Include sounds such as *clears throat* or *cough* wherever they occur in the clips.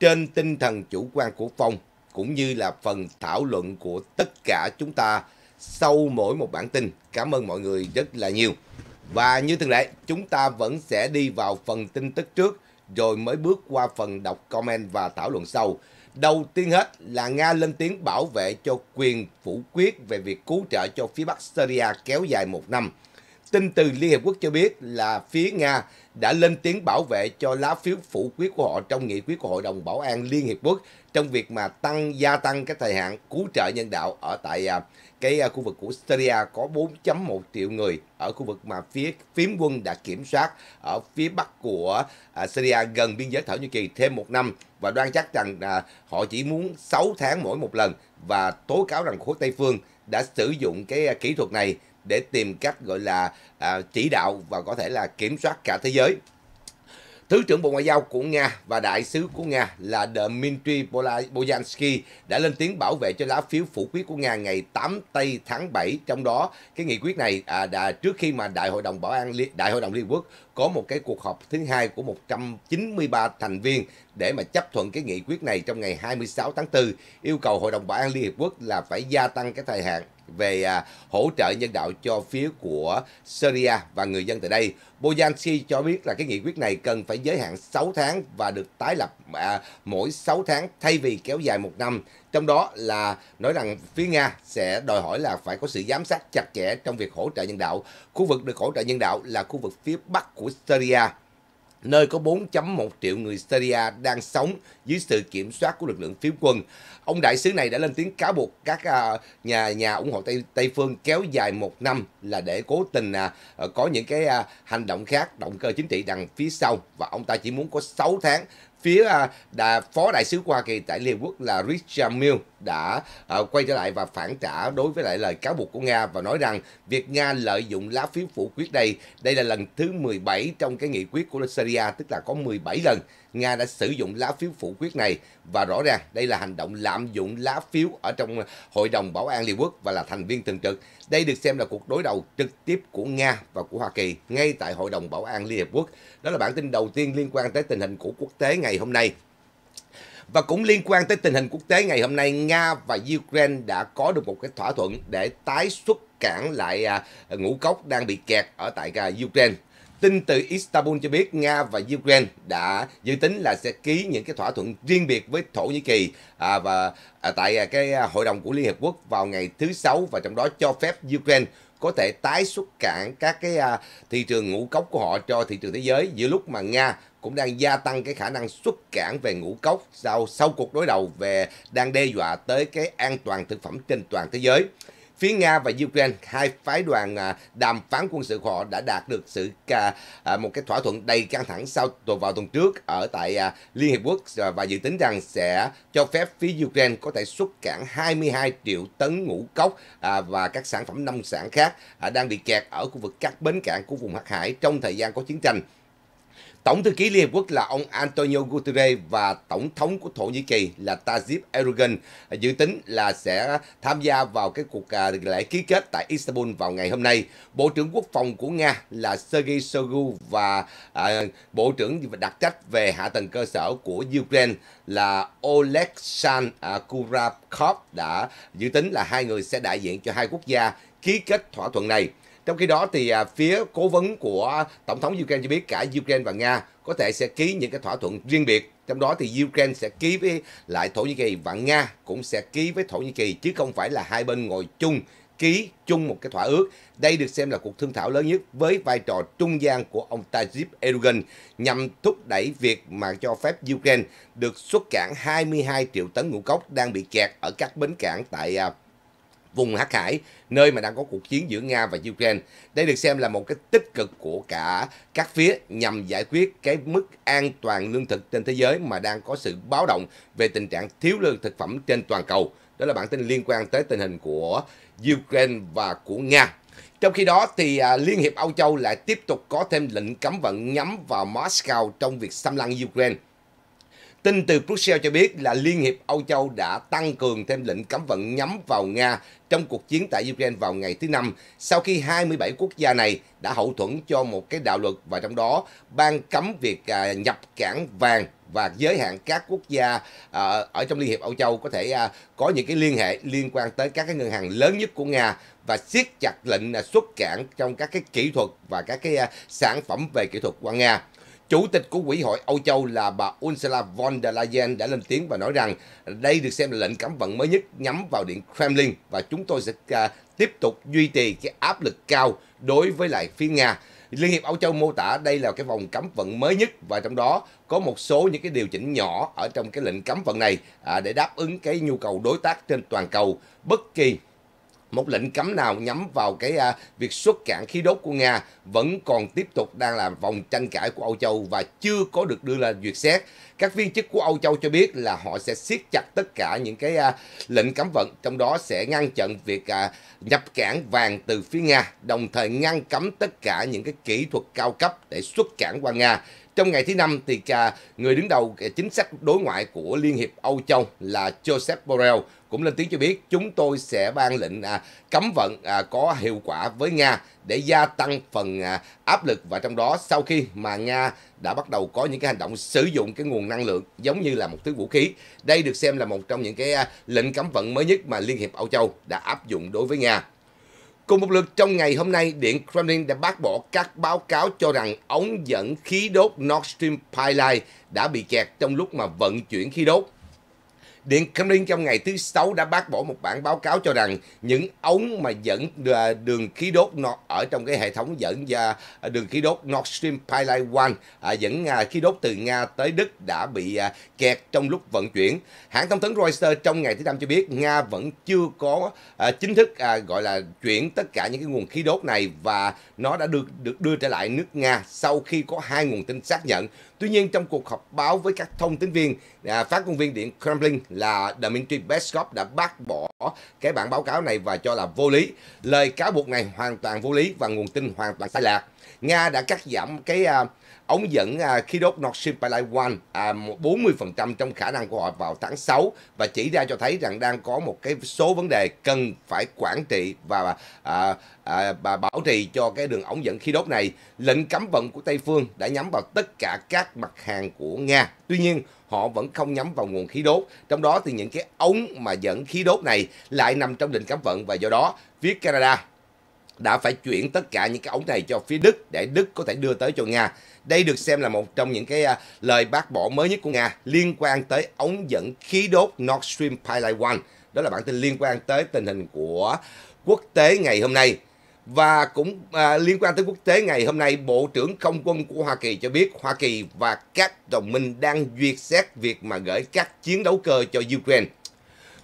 trên tinh thần chủ quan của Phong cũng như là phần thảo luận của tất cả chúng ta sau mỗi một bản tin. Cảm ơn mọi người rất là nhiều. Và như thường lệ, chúng ta vẫn sẽ đi vào phần tin tức trước rồi mới bước qua phần đọc comment và thảo luận sau. Đầu tiên hết là Nga lên tiếng bảo vệ cho quyền phủ quyết về việc cứu trợ cho phía Bắc Syria kéo dài một năm. Tin từ Liên Hiệp Quốc cho biết là phía Nga đã lên tiếng bảo vệ cho lá phiếu phủ quyết của họ trong nghị quyết của Hội đồng Bảo an Liên Hiệp Quốc trong việc mà tăng gia tăng cái thời hạn cứu trợ nhân đạo ở tại à, cái à, khu vực của Syria có 4.1 triệu người ở khu vực mà phía phiến quân đã kiểm soát ở phía bắc của à, Syria gần biên giới Thổ Nhĩ Kỳ thêm một năm và đoan chắc rằng là họ chỉ muốn 6 tháng mỗi một lần và tố cáo rằng khối Tây Phương đã sử dụng cái kỹ thuật này để tìm cách gọi là à, chỉ đạo và có thể là kiểm soát cả thế giới. Thứ trưởng Bộ Ngoại giao của Nga và đại sứ của Nga là Dmitry Polyansky đã lên tiếng bảo vệ cho lá phiếu phủ quyết của Nga ngày 8 tây tháng 7. Trong đó, cái nghị quyết này à, đã trước khi mà Đại hội đồng Bảo an Đại hội đồng Liên Quốc có một cái cuộc họp thứ hai của 193 thành viên để mà chấp thuận cái nghị quyết này trong ngày 26 tháng 4, yêu cầu Hội đồng Bảo an Liên Hiệp Quốc là phải gia tăng cái thời hạn về à, hỗ trợ nhân đạo cho phía của Syria và người dân tại đây. Boyansi cho biết là cái nghị quyết này cần phải giới hạn 6 tháng và được tái lập à, mỗi 6 tháng thay vì kéo dài một năm. Trong đó là nói rằng phía Nga sẽ đòi hỏi là phải có sự giám sát chặt chẽ trong việc hỗ trợ nhân đạo. Khu vực được hỗ trợ nhân đạo là khu vực phía bắc của Syria nơi có 4.1 triệu người Syria đang sống dưới sự kiểm soát của lực lượng phiến quân. Ông đại sứ này đã lên tiếng cáo buộc các à, nhà nhà ủng hộ Tây, Tây phương kéo dài một năm là để cố tình à, có những cái à, hành động khác, động cơ chính trị đằng phía sau và ông ta chỉ muốn có 6 tháng phía à, đã phó đại sứ Hoa Kỳ tại Liên Quốc là Richard Mill đã uh, quay trở lại và phản trả đối với lại lời cáo buộc của Nga và nói rằng việc Nga lợi dụng lá phiếu phủ quyết đây, đây là lần thứ 17 trong cái nghị quyết của Syria, tức là có 17 lần Nga đã sử dụng lá phiếu phủ quyết này và rõ ràng đây là hành động lạm dụng lá phiếu ở trong Hội đồng Bảo an Liên Quốc và là thành viên thường trực. Đây được xem là cuộc đối đầu trực tiếp của Nga và của Hoa Kỳ ngay tại Hội đồng Bảo an Liên Hợp Quốc. Đó là bản tin đầu tiên liên quan tới tình hình của quốc tế ngày hôm nay. Và cũng liên quan tới tình hình quốc tế ngày hôm nay, Nga và Ukraine đã có được một cái thỏa thuận để tái xuất cản lại à, ngũ cốc đang bị kẹt ở tại à, Ukraine. Tin từ Istanbul cho biết Nga và Ukraine đã dự tính là sẽ ký những cái thỏa thuận riêng biệt với Thổ Nhĩ Kỳ à, và à, tại à, cái à, hội đồng của Liên Hợp Quốc vào ngày thứ sáu và trong đó cho phép Ukraine có thể tái xuất cảng các cái à, thị trường ngũ cốc của họ cho thị trường thế giới giữa lúc mà Nga cũng đang gia tăng cái khả năng xuất cảng về ngũ cốc sau sau cuộc đối đầu về đang đe dọa tới cái an toàn thực phẩm trên toàn thế giới. Phía Nga và Ukraine, hai phái đoàn à, đàm phán quân sự của họ đã đạt được sự à, một cái thỏa thuận đầy căng thẳng sau tuần vào tuần trước ở tại à, Liên Hiệp Quốc và dự tính rằng sẽ cho phép phía Ukraine có thể xuất cảng 22 triệu tấn ngũ cốc và các sản phẩm nông sản khác đang bị kẹt ở khu vực các bến cảng của vùng Hắc Hải trong thời gian có chiến tranh. Tổng thư ký Liên Hợp Quốc là ông Antonio Guterres và Tổng thống của Thổ Nhĩ Kỳ là Tayyip Erdogan dự tính là sẽ tham gia vào cái cuộc à, lễ ký kết tại Istanbul vào ngày hôm nay. Bộ trưởng Quốc phòng của Nga là Sergei Shoigu và à, Bộ trưởng đặc trách về hạ tầng cơ sở của Ukraine là Oleksandr Kurapkov đã dự tính là hai người sẽ đại diện cho hai quốc gia ký kết thỏa thuận này. Trong khi đó thì à, phía cố vấn của Tổng thống Ukraine cho biết cả Ukraine và Nga có thể sẽ ký những cái thỏa thuận riêng biệt. Trong đó thì Ukraine sẽ ký với lại Thổ Nhĩ Kỳ và Nga cũng sẽ ký với Thổ Nhĩ Kỳ chứ không phải là hai bên ngồi chung ký chung một cái thỏa ước. Đây được xem là cuộc thương thảo lớn nhất với vai trò trung gian của ông Tayyip Erdogan nhằm thúc đẩy việc mà cho phép Ukraine được xuất cảng 22 triệu tấn ngũ cốc đang bị kẹt ở các bến cảng tại à, vùng Hắc Hải, nơi mà đang có cuộc chiến giữa Nga và Ukraine. Đây được xem là một cái tích cực của cả các phía nhằm giải quyết cái mức an toàn lương thực trên thế giới mà đang có sự báo động về tình trạng thiếu lương thực phẩm trên toàn cầu. Đó là bản tin liên quan tới tình hình của Ukraine và của Nga. Trong khi đó thì à, Liên hiệp Âu Châu lại tiếp tục có thêm lệnh cấm vận nhắm vào Moscow trong việc xâm lăng Ukraine. Tin từ Brussels cho biết là Liên hiệp Âu Châu đã tăng cường thêm lệnh cấm vận nhắm vào Nga trong cuộc chiến tại Ukraine vào ngày thứ Năm, sau khi 27 quốc gia này đã hậu thuẫn cho một cái đạo luật và trong đó ban cấm việc à, nhập cảng vàng và giới hạn các quốc gia à, ở trong Liên hiệp Âu Châu có thể à, có những cái liên hệ liên quan tới các cái ngân hàng lớn nhất của Nga và siết chặt lệnh xuất cảng trong các cái kỹ thuật và các cái sản phẩm về kỹ thuật qua Nga. Chủ tịch của Quỹ hội Âu Châu là bà Ursula von der Leyen đã lên tiếng và nói rằng đây được xem là lệnh cấm vận mới nhất nhắm vào điện Kremlin và chúng tôi sẽ à, tiếp tục duy trì cái áp lực cao đối với lại phía Nga. Liên hiệp Âu Châu mô tả đây là cái vòng cấm vận mới nhất và trong đó có một số những cái điều chỉnh nhỏ ở trong cái lệnh cấm vận này à, để đáp ứng cái nhu cầu đối tác trên toàn cầu bất kỳ một lệnh cấm nào nhắm vào cái à, việc xuất cạn khí đốt của Nga vẫn còn tiếp tục đang là vòng tranh cãi của Âu Châu và chưa có được đưa lên duyệt xét. Các viên chức của Âu Châu cho biết là họ sẽ siết chặt tất cả những cái à, lệnh cấm vận, trong đó sẽ ngăn chặn việc à, nhập cảng vàng từ phía Nga, đồng thời ngăn cấm tất cả những cái kỹ thuật cao cấp để xuất cảng qua Nga. Trong ngày thứ năm thì à, người đứng đầu à, chính sách đối ngoại của Liên hiệp Âu Châu là Joseph Borrell cũng lên tiếng cho biết chúng tôi sẽ ban lệnh à, cấm vận có hiệu quả với Nga để gia tăng phần áp lực và trong đó sau khi mà Nga đã bắt đầu có những cái hành động sử dụng cái nguồn năng lượng giống như là một thứ vũ khí. Đây được xem là một trong những cái lệnh cấm vận mới nhất mà Liên hiệp Âu Châu đã áp dụng đối với Nga. Cùng một lượt trong ngày hôm nay, Điện Kremlin đã bác bỏ các báo cáo cho rằng ống dẫn khí đốt Nord Stream Pipeline đã bị kẹt trong lúc mà vận chuyển khí đốt. Điện Kremlin trong ngày thứ Sáu đã bác bỏ một bản báo cáo cho rằng những ống mà dẫn à, đường khí đốt ở trong cái hệ thống dẫn à, đường khí đốt Nord Stream Pipeline 1 à, dẫn khí đốt từ Nga tới Đức đã bị kẹt trong lúc vận chuyển. Hãng thông tấn Reuters trong ngày thứ Năm cho biết Nga vẫn chưa có chính thức gọi là chuyển tất cả những cái nguồn khí đốt này và nó đã được được đưa trở lại nước Nga sau khi có hai nguồn tin xác nhận. Tuy nhiên trong cuộc họp báo với các thông tin viên, phát ngôn viên Điện Kremlin là Dmitry Peskov đã bác bỏ cái bản báo cáo này và cho là vô lý. Lời cáo buộc này hoàn toàn vô lý và nguồn tin hoàn toàn sai lạc. Nga đã cắt giảm cái uh, Ống dẫn à, khí đốt Nord Stream Pipeline 1 à, 40% trong khả năng của họ vào tháng 6 và chỉ ra cho thấy rằng đang có một cái số vấn đề cần phải quản trị và à, à, và bảo trì cho cái đường ống dẫn khí đốt này. Lệnh cấm vận của Tây Phương đã nhắm vào tất cả các mặt hàng của Nga. Tuy nhiên, họ vẫn không nhắm vào nguồn khí đốt. Trong đó thì những cái ống mà dẫn khí đốt này lại nằm trong lệnh cấm vận và do đó phía Canada đã phải chuyển tất cả những cái ống này cho phía Đức để Đức có thể đưa tới cho Nga. Đây được xem là một trong những cái à, lời bác bỏ mới nhất của Nga liên quan tới ống dẫn khí đốt Nord Stream Pipeline 1. Đó là bản tin liên quan tới tình hình của quốc tế ngày hôm nay. Và cũng à, liên quan tới quốc tế ngày hôm nay, Bộ trưởng Không quân của Hoa Kỳ cho biết Hoa Kỳ và các đồng minh đang duyệt xét việc mà gửi các chiến đấu cơ cho Ukraine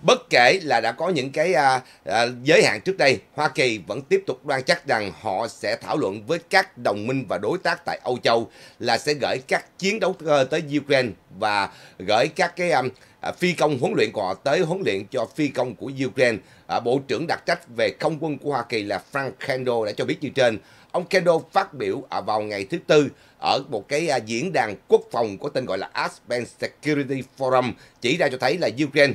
bất kể là đã có những cái à, à, giới hạn trước đây, Hoa Kỳ vẫn tiếp tục đoan chắc rằng họ sẽ thảo luận với các đồng minh và đối tác tại Âu Châu là sẽ gửi các chiến đấu cơ tới Ukraine và gửi các cái um, à, phi công huấn luyện của họ tới huấn luyện cho phi công của Ukraine. À, Bộ trưởng đặc trách về không quân của Hoa Kỳ là Frank Kendall đã cho biết như trên. Ông Kendall phát biểu à, vào ngày thứ Tư ở một cái à, diễn đàn quốc phòng có tên gọi là Aspen Security Forum chỉ ra cho thấy là Ukraine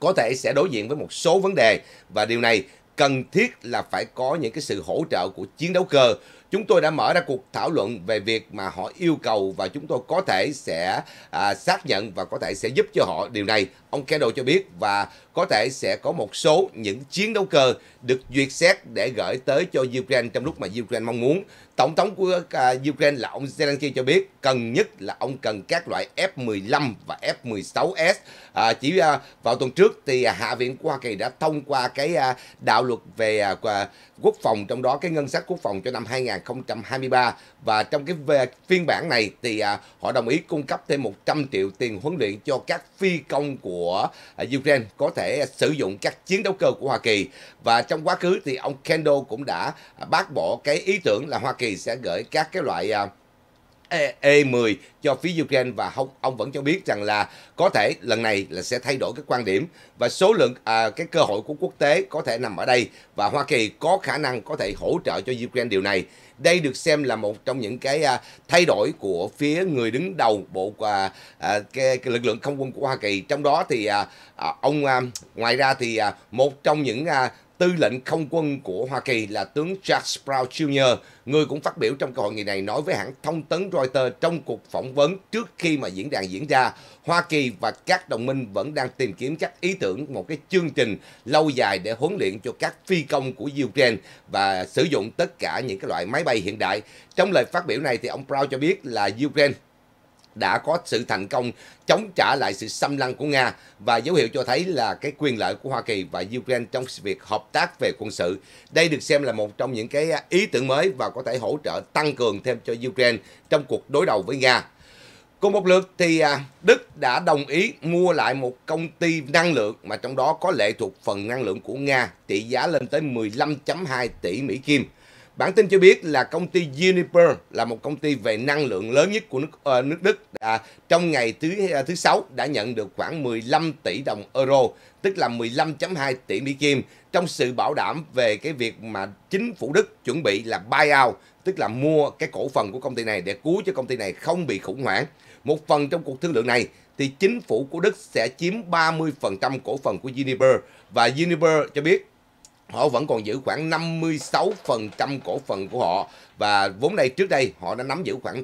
có thể sẽ đối diện với một số vấn đề và điều này cần thiết là phải có những cái sự hỗ trợ của chiến đấu cơ. Chúng tôi đã mở ra cuộc thảo luận về việc mà họ yêu cầu và chúng tôi có thể sẽ à, xác nhận và có thể sẽ giúp cho họ điều này. Ông Kendo cho biết và có thể sẽ có một số những chiến đấu cơ được duyệt xét để gửi tới cho Ukraine trong lúc mà Ukraine mong muốn. Tổng thống của à, Ukraine là ông Zelensky cho biết cần nhất là ông cần các loại F-15 và F-16S. À, chỉ à, vào tuần trước thì Hạ viện Hoa Kỳ đã thông qua cái à, đạo luật về à, quốc phòng trong đó cái ngân sách quốc phòng cho năm 2023 và trong cái phiên bản này thì à, họ đồng ý cung cấp thêm 100 triệu tiền huấn luyện cho các phi công của à, Ukraine có thể sử dụng các chiến đấu cơ của Hoa Kỳ và trong quá khứ thì ông Kendall cũng đã bác bỏ cái ý tưởng là Hoa Kỳ sẽ gửi các cái loại à, E10 e cho phía Ukraine và ông, ông vẫn cho biết rằng là có thể lần này là sẽ thay đổi cái quan điểm và số lượng à, cái cơ hội của quốc tế có thể nằm ở đây và Hoa Kỳ có khả năng có thể hỗ trợ cho Ukraine điều này đây được xem là một trong những cái à, thay đổi của phía người đứng đầu bộ à, à, cái, cái lực lượng không quân của Hoa Kỳ trong đó thì à, à ông à, ngoài ra thì à, một trong những à, Tư lệnh không quân của Hoa Kỳ là tướng Charles Brown Jr., người cũng phát biểu trong hội nghị này nói với hãng thông tấn Reuters trong cuộc phỏng vấn trước khi mà diễn đàn diễn ra, Hoa Kỳ và các đồng minh vẫn đang tìm kiếm các ý tưởng một cái chương trình lâu dài để huấn luyện cho các phi công của Ukraine và sử dụng tất cả những cái loại máy bay hiện đại. Trong lời phát biểu này thì ông Brown cho biết là Ukraine đã có sự thành công chống trả lại sự xâm lăng của Nga và dấu hiệu cho thấy là cái quyền lợi của Hoa Kỳ và Ukraine trong việc hợp tác về quân sự. Đây được xem là một trong những cái ý tưởng mới và có thể hỗ trợ tăng cường thêm cho Ukraine trong cuộc đối đầu với Nga. Cùng một lượt thì à, Đức đã đồng ý mua lại một công ty năng lượng mà trong đó có lệ thuộc phần năng lượng của Nga trị giá lên tới 15.2 tỷ Mỹ Kim. Bản tin cho biết là công ty Uniper là một công ty về năng lượng lớn nhất của nước uh, nước Đức à, trong ngày thứ ờ, thứ sáu đã nhận được khoảng 15 tỷ đồng euro, tức là 15.2 tỷ Mỹ kim trong sự bảo đảm về cái việc mà chính phủ Đức chuẩn bị là buyout, tức là mua cái cổ phần của công ty này để cứu cho công ty này không bị khủng hoảng. Một phần trong cuộc thương lượng này thì chính phủ của Đức sẽ chiếm 30% cổ phần của Uniper và Uniper cho biết họ vẫn còn giữ khoảng 56% cổ phần của họ và vốn đây trước đây họ đã nắm giữ khoảng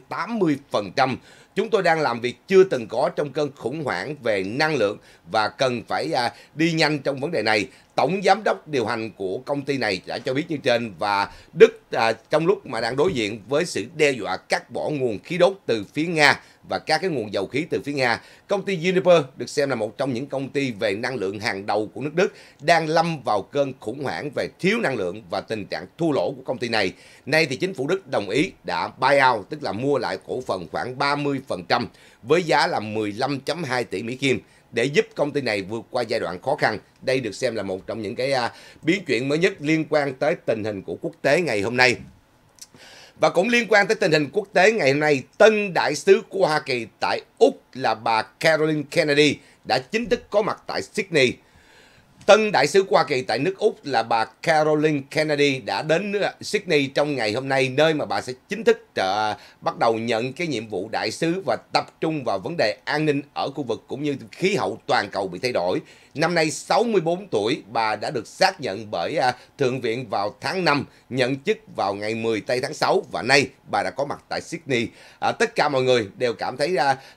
80%. Chúng tôi đang làm việc chưa từng có trong cơn khủng hoảng về năng lượng và cần phải à, đi nhanh trong vấn đề này. Tổng giám đốc điều hành của công ty này đã cho biết như trên và Đức à, trong lúc mà đang đối diện với sự đe dọa cắt bỏ nguồn khí đốt từ phía Nga và các cái nguồn dầu khí từ phía Nga. Công ty Uniper được xem là một trong những công ty về năng lượng hàng đầu của nước Đức đang lâm vào cơn khủng hoảng về thiếu năng lượng và tình trạng thua lỗ của công ty này. Nay thì chính phủ Đức đồng ý đã buy out tức là mua lại cổ phần khoảng 30% với giá là 15.2 tỷ Mỹ Kim để giúp công ty này vượt qua giai đoạn khó khăn. Đây được xem là một trong những cái à, biến chuyển mới nhất liên quan tới tình hình của quốc tế ngày hôm nay. Và cũng liên quan tới tình hình quốc tế ngày hôm nay, tân đại sứ của Hoa Kỳ tại Úc là bà Caroline Kennedy đã chính thức có mặt tại Sydney Tân đại sứ Hoa Kỳ tại nước Úc là bà Caroline Kennedy đã đến Sydney trong ngày hôm nay nơi mà bà sẽ chính thức uh, bắt đầu nhận cái nhiệm vụ đại sứ và tập trung vào vấn đề an ninh ở khu vực cũng như khí hậu toàn cầu bị thay đổi. Năm nay 64 tuổi, bà đã được xác nhận bởi ờ, Thượng viện vào tháng 5, nhận chức vào ngày 10 tây tháng 6 và nay bà đã có mặt tại Sydney. Uh, tất cả mọi người đều cảm thấy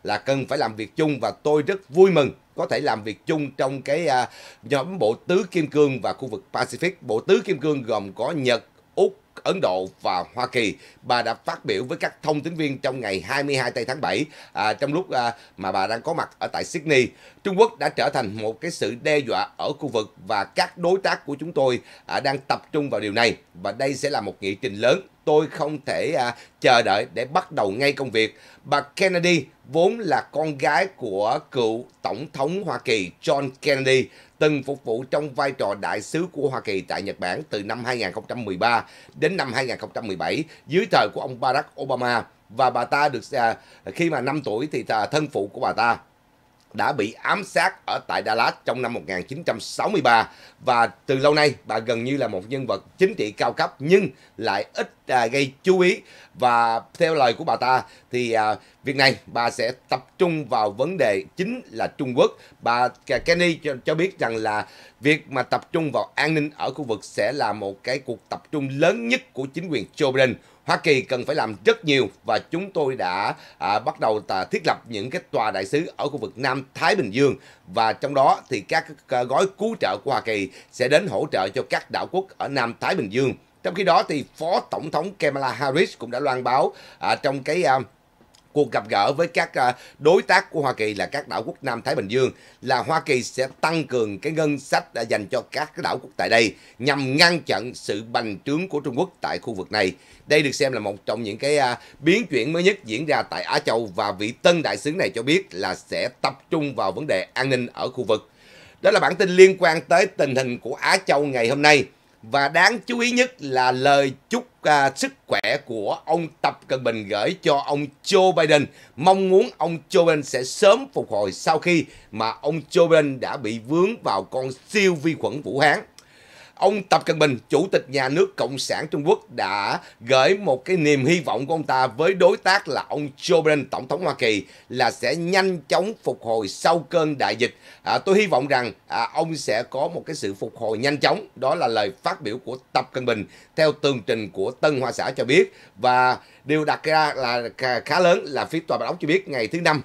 là cần phải làm việc chung và tôi rất vui mừng có thể làm việc chung trong cái à, nhóm bộ tứ kim cương và khu vực Pacific. Bộ tứ kim cương gồm có Nhật, Úc, Ấn Độ và Hoa Kỳ. Bà đã phát biểu với các thông tín viên trong ngày 22 tây tháng 7 à, trong lúc à, mà bà đang có mặt ở tại Sydney. Trung Quốc đã trở thành một cái sự đe dọa ở khu vực và các đối tác của chúng tôi à, đang tập trung vào điều này và đây sẽ là một nghị trình lớn. Tôi không thể à, chờ đợi để bắt đầu ngay công việc. Bà Kennedy vốn là con gái của cựu Tổng thống Hoa Kỳ John Kennedy từng phục vụ trong vai trò đại sứ của Hoa Kỳ tại Nhật Bản từ năm 2013 đến năm 2017 dưới thời của ông Barack Obama và bà ta được à, khi mà 5 tuổi thì à, thân phụ của bà ta đã bị ám sát ở tại Dallas trong năm 1963 và từ lâu nay bà gần như là một nhân vật chính trị cao cấp nhưng lại ít à, gây chú ý và theo lời của bà ta thì à, việc này bà sẽ tập trung vào vấn đề chính là Trung Quốc. Bà à, Kenny cho, cho biết rằng là việc mà tập trung vào an ninh ở khu vực sẽ là một cái cuộc tập trung lớn nhất của chính quyền Joe Biden Hoa Kỳ cần phải làm rất nhiều và chúng tôi đã à, bắt đầu tà, thiết lập những cái tòa đại sứ ở khu vực Nam Thái Bình Dương và trong đó thì các à, gói cứu trợ của Hoa Kỳ sẽ đến hỗ trợ cho các đảo quốc ở Nam Thái Bình Dương. Trong khi đó thì Phó Tổng thống Kamala Harris cũng đã loan báo à, trong cái à, cuộc gặp gỡ với các à, đối tác của Hoa Kỳ là các đảo quốc Nam Thái Bình Dương là Hoa Kỳ sẽ tăng cường cái ngân sách dành cho các đảo quốc tại đây nhằm ngăn chặn sự bành trướng của Trung Quốc tại khu vực này. Đây được xem là một trong những cái à, biến chuyển mới nhất diễn ra tại Á Châu và vị tân đại sứ này cho biết là sẽ tập trung vào vấn đề an ninh ở khu vực. Đó là bản tin liên quan tới tình hình của Á Châu ngày hôm nay. Và đáng chú ý nhất là lời chúc à, sức khỏe của ông Tập Cận Bình gửi cho ông Joe Biden. Mong muốn ông Joe Biden sẽ sớm phục hồi sau khi mà ông Joe Biden đã bị vướng vào con siêu vi khuẩn Vũ Hán ông Tập Cận Bình, Chủ tịch nhà nước Cộng sản Trung Quốc đã gửi một cái niềm hy vọng của ông ta với đối tác là ông Joe Biden, Tổng thống Hoa Kỳ là sẽ nhanh chóng phục hồi sau cơn đại dịch. À, tôi hy vọng rằng à, ông sẽ có một cái sự phục hồi nhanh chóng. Đó là lời phát biểu của Tập Cận Bình theo tường trình của Tân Hoa Xã cho biết. Và điều đặt ra là khá lớn là phía tòa bạch ốc cho biết ngày thứ năm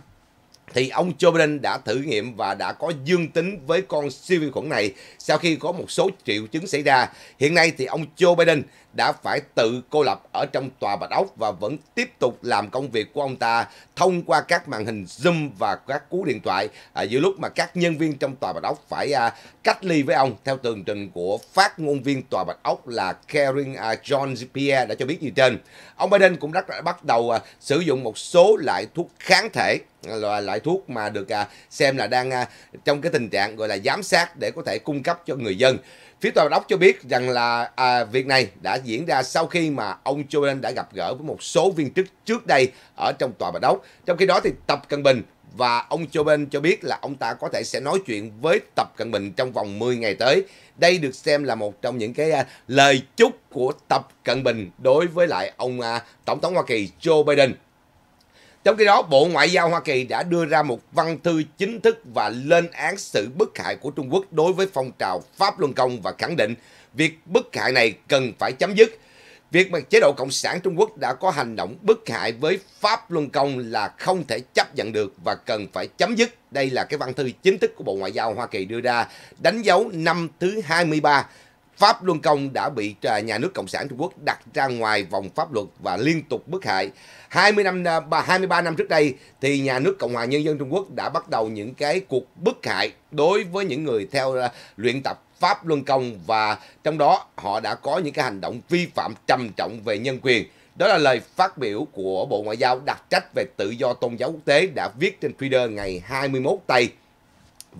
thì ông Joe Biden đã thử nghiệm và đã có dương tính với con siêu vi khuẩn này sau khi có một số triệu chứng xảy ra. Hiện nay thì ông Joe Biden đã phải tự cô lập ở trong tòa Bạch Ốc và vẫn tiếp tục làm công việc của ông ta thông qua các màn hình Zoom và các cú điện thoại à, giữa lúc mà các nhân viên trong tòa Bạch Ốc phải à, cách ly với ông theo tường trình của phát ngôn viên tòa Bạch Ốc là Karen à, John Pierre đã cho biết như trên. Ông Biden cũng đã bắt đầu à, sử dụng một số loại thuốc kháng thể loại loại thuốc mà được à, xem là đang à, trong cái tình trạng gọi là giám sát để có thể cung cấp cho người dân. Phía tòa đốc cho biết rằng là à, việc này đã diễn ra sau khi mà ông Joe Biden đã gặp gỡ với một số viên chức trước đây ở trong tòa bà đốc. Trong khi đó thì Tập Cận Bình và ông Joe Biden cho biết là ông ta có thể sẽ nói chuyện với Tập Cận Bình trong vòng 10 ngày tới. Đây được xem là một trong những cái à, lời chúc của Tập Cận Bình đối với lại ông à, Tổng thống Hoa Kỳ Joe Biden trong khi đó, Bộ Ngoại giao Hoa Kỳ đã đưa ra một văn thư chính thức và lên án sự bức hại của Trung Quốc đối với phong trào Pháp Luân Công và khẳng định việc bức hại này cần phải chấm dứt. Việc mà chế độ Cộng sản Trung Quốc đã có hành động bức hại với Pháp Luân Công là không thể chấp nhận được và cần phải chấm dứt. Đây là cái văn thư chính thức của Bộ Ngoại giao Hoa Kỳ đưa ra đánh dấu năm thứ 23 Pháp Luân Công đã bị nhà nước Cộng sản Trung Quốc đặt ra ngoài vòng pháp luật và liên tục bức hại. 20 năm 23 à, năm trước đây thì nhà nước Cộng hòa Nhân dân Trung Quốc đã bắt đầu những cái cuộc bức hại đối với những người theo à, luyện tập Pháp Luân Công và trong đó họ đã có những cái hành động vi phạm trầm trọng về nhân quyền. Đó là lời phát biểu của Bộ Ngoại giao đặc trách về tự do tôn giáo quốc tế đã viết trên Twitter ngày 21 tây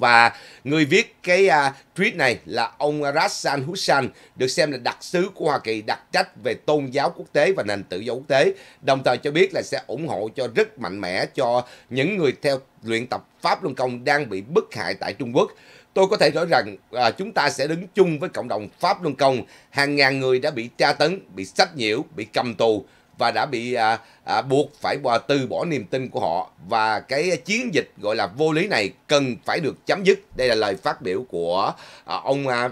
và người viết cái uh, tweet này là ông Rassan Hussein được xem là đặc sứ của Hoa Kỳ đặc trách về tôn giáo quốc tế và nền tự do quốc tế, đồng thời cho biết là sẽ ủng hộ cho rất mạnh mẽ cho những người theo luyện tập Pháp Luân Công đang bị bức hại tại Trung Quốc. Tôi có thể nói rằng à, chúng ta sẽ đứng chung với cộng đồng Pháp Luân Công, hàng ngàn người đã bị tra tấn, bị sách nhiễu, bị cầm tù và đã bị à, à, buộc phải từ bỏ niềm tin của họ và cái chiến dịch gọi là vô lý này cần phải được chấm dứt. Đây là lời phát biểu của à, ông à,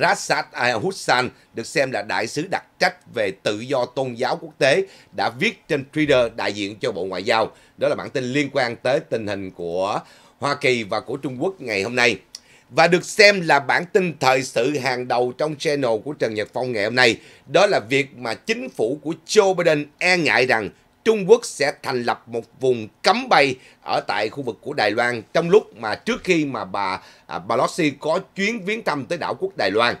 Rashad à, Hussain được xem là đại sứ đặc trách về tự do tôn giáo quốc tế đã viết trên Twitter đại diện cho Bộ Ngoại giao. Đó là bản tin liên quan tới tình hình của Hoa Kỳ và của Trung Quốc ngày hôm nay và được xem là bản tin thời sự hàng đầu trong channel của Trần Nhật Phong ngày hôm nay. Đó là việc mà chính phủ của Joe Biden e ngại rằng Trung Quốc sẽ thành lập một vùng cấm bay ở tại khu vực của Đài Loan trong lúc mà trước khi mà bà à, Pelosi có chuyến viếng thăm tới đảo quốc Đài Loan.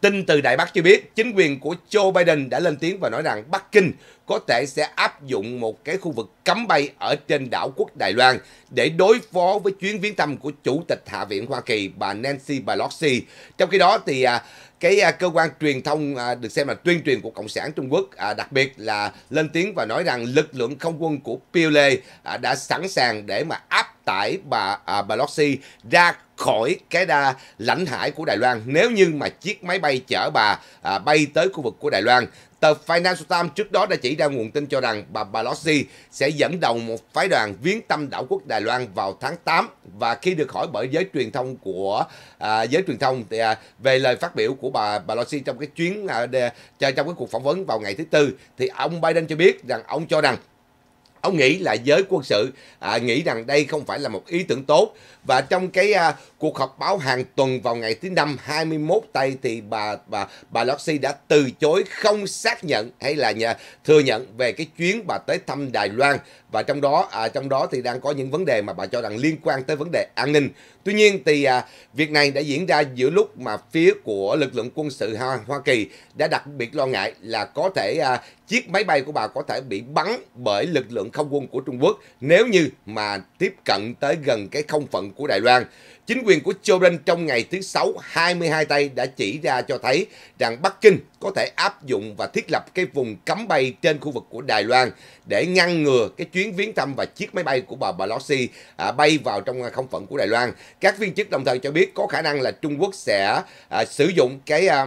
Tin từ Đại Bắc cho biết, chính quyền của Joe Biden đã lên tiếng và nói rằng Bắc Kinh có thể sẽ áp dụng một cái khu vực cấm bay ở trên đảo quốc Đài Loan để đối phó với chuyến viếng thăm của Chủ tịch Hạ viện Hoa Kỳ bà Nancy Pelosi. Trong khi đó thì à, cái à, cơ quan truyền thông à, được xem là tuyên truyền của Cộng sản Trung Quốc, đặc biệt là lên tiếng và nói rằng lực lượng không quân của Piole đã sẵn sàng để mà áp tải bà Pelosi ra khỏi cái đa lãnh hải của Đài Loan nếu như mà chiếc máy bay chở bà à, bay tới khu vực của Đài Loan. Tờ Financial Times trước đó đã chỉ ra nguồn tin cho rằng bà Pelosi sẽ dẫn đầu một phái đoàn viếng thăm đảo quốc Đài Loan vào tháng 8 và khi được hỏi bởi giới truyền thông của à, giới truyền thông thì, à, về lời phát biểu của bà Pelosi trong cái chuyến à, đe, trong cái cuộc phỏng vấn vào ngày thứ tư thì ông Biden cho biết rằng ông cho rằng ông nghĩ là giới quân sự à, nghĩ rằng đây không phải là một ý tưởng tốt và trong cái à, Cuộc họp báo hàng tuần vào ngày thứ năm 21 tây thì bà bà bà Loxi đã từ chối không xác nhận hay là nhà, thừa nhận về cái chuyến bà tới thăm Đài Loan và trong đó à, trong đó thì đang có những vấn đề mà bà cho rằng liên quan tới vấn đề an ninh. Tuy nhiên thì à, việc này đã diễn ra giữa lúc mà phía của lực lượng quân sự Hoa, Hoa Kỳ đã đặc biệt lo ngại là có thể à, chiếc máy bay của bà có thể bị bắn bởi lực lượng không quân của Trung Quốc nếu như mà tiếp cận tới gần cái không phận của Đài Loan. Chính quyền của Joe Biden trong ngày thứ Sáu 22 tây đã chỉ ra cho thấy rằng Bắc Kinh có thể áp dụng và thiết lập cái vùng cấm bay trên khu vực của Đài Loan để ngăn ngừa cái chuyến viếng thăm và chiếc máy bay của bà Pelosi à, bay vào trong không phận của Đài Loan. Các viên chức đồng thời cho biết có khả năng là Trung Quốc sẽ à, sử dụng cái... À,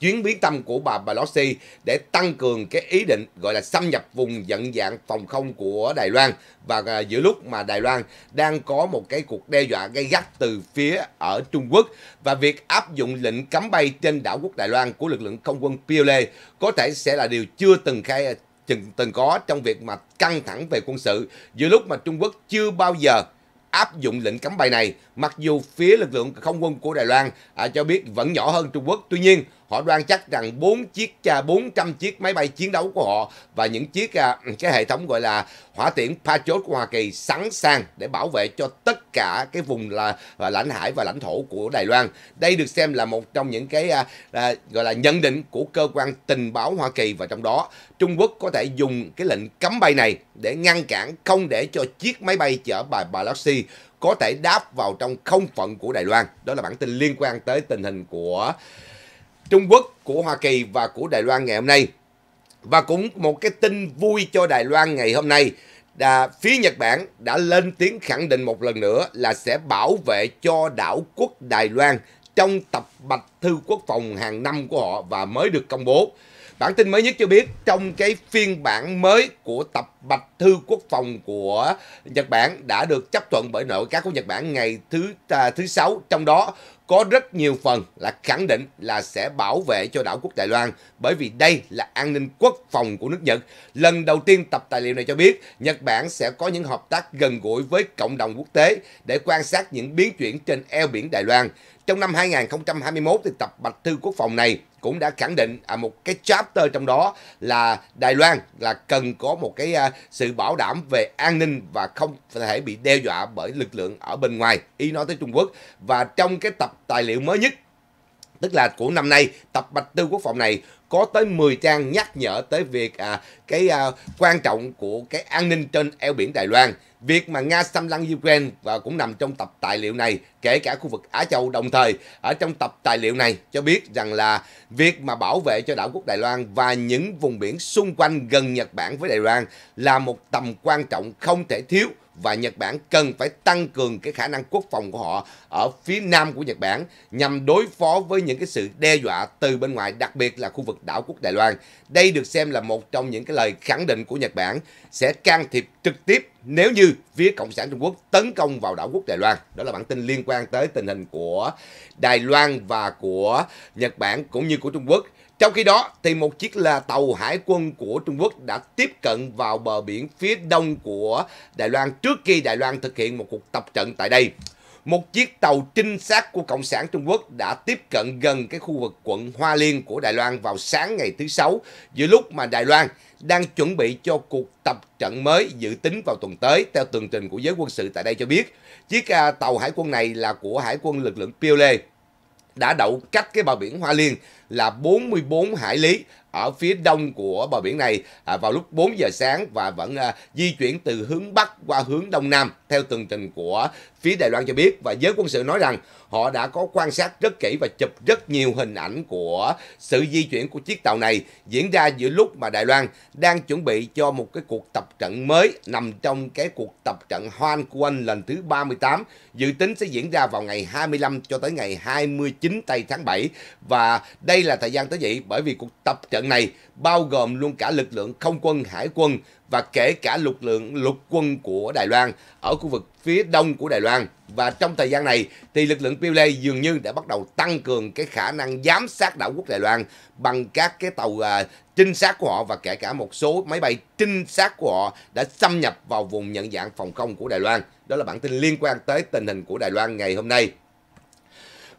chuyến biến tâm của bà Pelosi để tăng cường cái ý định gọi là xâm nhập vùng dẫn dạng phòng không của Đài Loan và à, giữa lúc mà Đài Loan đang có một cái cuộc đe dọa gây gắt từ phía ở Trung Quốc và việc áp dụng lệnh cấm bay trên đảo quốc Đài Loan của lực lượng không quân PLA có thể sẽ là điều chưa từng khai từng, từng có trong việc mà căng thẳng về quân sự giữa lúc mà Trung Quốc chưa bao giờ áp dụng lệnh cấm bay này Mặc dù phía lực lượng không quân của Đài Loan à, cho biết vẫn nhỏ hơn Trung Quốc, tuy nhiên họ đoan chắc rằng 4 chiếc 400 chiếc máy bay chiến đấu của họ và những chiếc à, cái hệ thống gọi là hỏa tiễn Patriot của Hoa Kỳ sẵn sàng để bảo vệ cho tất cả cái vùng là, là lãnh hải và lãnh thổ của Đài Loan. Đây được xem là một trong những cái à, à, gọi là nhận định của cơ quan tình báo Hoa Kỳ và trong đó Trung Quốc có thể dùng cái lệnh cấm bay này để ngăn cản không để cho chiếc máy bay chở bài Baloxi có thể đáp vào trong không phận của Đài Loan. Đó là bản tin liên quan tới tình hình của Trung Quốc, của Hoa Kỳ và của Đài Loan ngày hôm nay. Và cũng một cái tin vui cho Đài Loan ngày hôm nay à, phía Nhật Bản đã lên tiếng khẳng định một lần nữa là sẽ bảo vệ cho đảo quốc Đài Loan trong tập bạch thư quốc phòng hàng năm của họ và mới được công bố. Bản tin mới nhất cho biết trong cái phiên bản mới của tập Bạch Thư Quốc phòng của Nhật Bản đã được chấp thuận bởi nội các của Nhật Bản ngày thứ à, thứ sáu trong đó có rất nhiều phần là khẳng định là sẽ bảo vệ cho đảo quốc Đài Loan bởi vì đây là an ninh quốc phòng của nước Nhật. Lần đầu tiên tập tài liệu này cho biết Nhật Bản sẽ có những hợp tác gần gũi với cộng đồng quốc tế để quan sát những biến chuyển trên eo biển Đài Loan. Trong năm 2021 thì tập Bạch Thư Quốc phòng này cũng đã khẳng định à, một cái chapter trong đó là Đài Loan là cần có một cái à, sự bảo đảm về an ninh và không thể bị đe dọa bởi lực lượng ở bên ngoài, ý nói tới Trung Quốc. Và trong cái tập tài liệu mới nhất tức là của năm nay tập bạch thư quốc phòng này có tới 10 trang nhắc nhở tới việc à, cái à, quan trọng của cái an ninh trên eo biển Đài Loan Việc mà Nga xâm lăng Ukraine và cũng nằm trong tập tài liệu này, kể cả khu vực Á Châu đồng thời. Ở trong tập tài liệu này cho biết rằng là việc mà bảo vệ cho đảo quốc Đài Loan và những vùng biển xung quanh gần Nhật Bản với Đài Loan là một tầm quan trọng không thể thiếu và Nhật Bản cần phải tăng cường cái khả năng quốc phòng của họ ở phía nam của Nhật Bản nhằm đối phó với những cái sự đe dọa từ bên ngoài, đặc biệt là khu vực đảo quốc Đài Loan. Đây được xem là một trong những cái lời khẳng định của Nhật Bản sẽ can thiệp trực tiếp nếu như phía Cộng sản Trung Quốc tấn công vào đảo quốc Đài Loan. Đó là bản tin liên quan tới tình hình của Đài Loan và của Nhật Bản cũng như của Trung Quốc. Trong khi đó, thì một chiếc là tàu hải quân của Trung Quốc đã tiếp cận vào bờ biển phía đông của Đài Loan trước khi Đài Loan thực hiện một cuộc tập trận tại đây. Một chiếc tàu trinh sát của Cộng sản Trung Quốc đã tiếp cận gần cái khu vực quận Hoa Liên của Đài Loan vào sáng ngày thứ Sáu, giữa lúc mà Đài Loan đang chuẩn bị cho cuộc tập trận mới dự tính vào tuần tới. Theo tường trình của giới quân sự tại đây cho biết, chiếc à, tàu hải quân này là của Hải quân lực lượng Piole đã đậu cách cái bờ biển Hoa Liên là 44 hải lý ở phía đông của bờ biển này à, vào lúc 4 giờ sáng và vẫn à, di chuyển từ hướng Bắc qua hướng Đông Nam theo tường trình của phía Đài Loan cho biết và giới quân sự nói rằng họ đã có quan sát rất kỹ và chụp rất nhiều hình ảnh của sự di chuyển của chiếc tàu này diễn ra giữa lúc mà Đài Loan đang chuẩn bị cho một cái cuộc tập trận mới nằm trong cái cuộc tập trận Hoan Quân lần thứ 38 dự tính sẽ diễn ra vào ngày 25 cho tới ngày 29 tây tháng 7 và đây là thời gian tới vậy bởi vì cuộc tập trận này bao gồm luôn cả lực lượng không quân, hải quân và kể cả lực lượng lục quân của Đài Loan ở khu vực phía đông của Đài Loan. Và trong thời gian này thì lực lượng Piêu dường như đã bắt đầu tăng cường cái khả năng giám sát đảo quốc Đài Loan bằng các cái tàu à, trinh sát của họ và kể cả một số máy bay trinh sát của họ đã xâm nhập vào vùng nhận dạng phòng không của Đài Loan. Đó là bản tin liên quan tới tình hình của Đài Loan ngày hôm nay.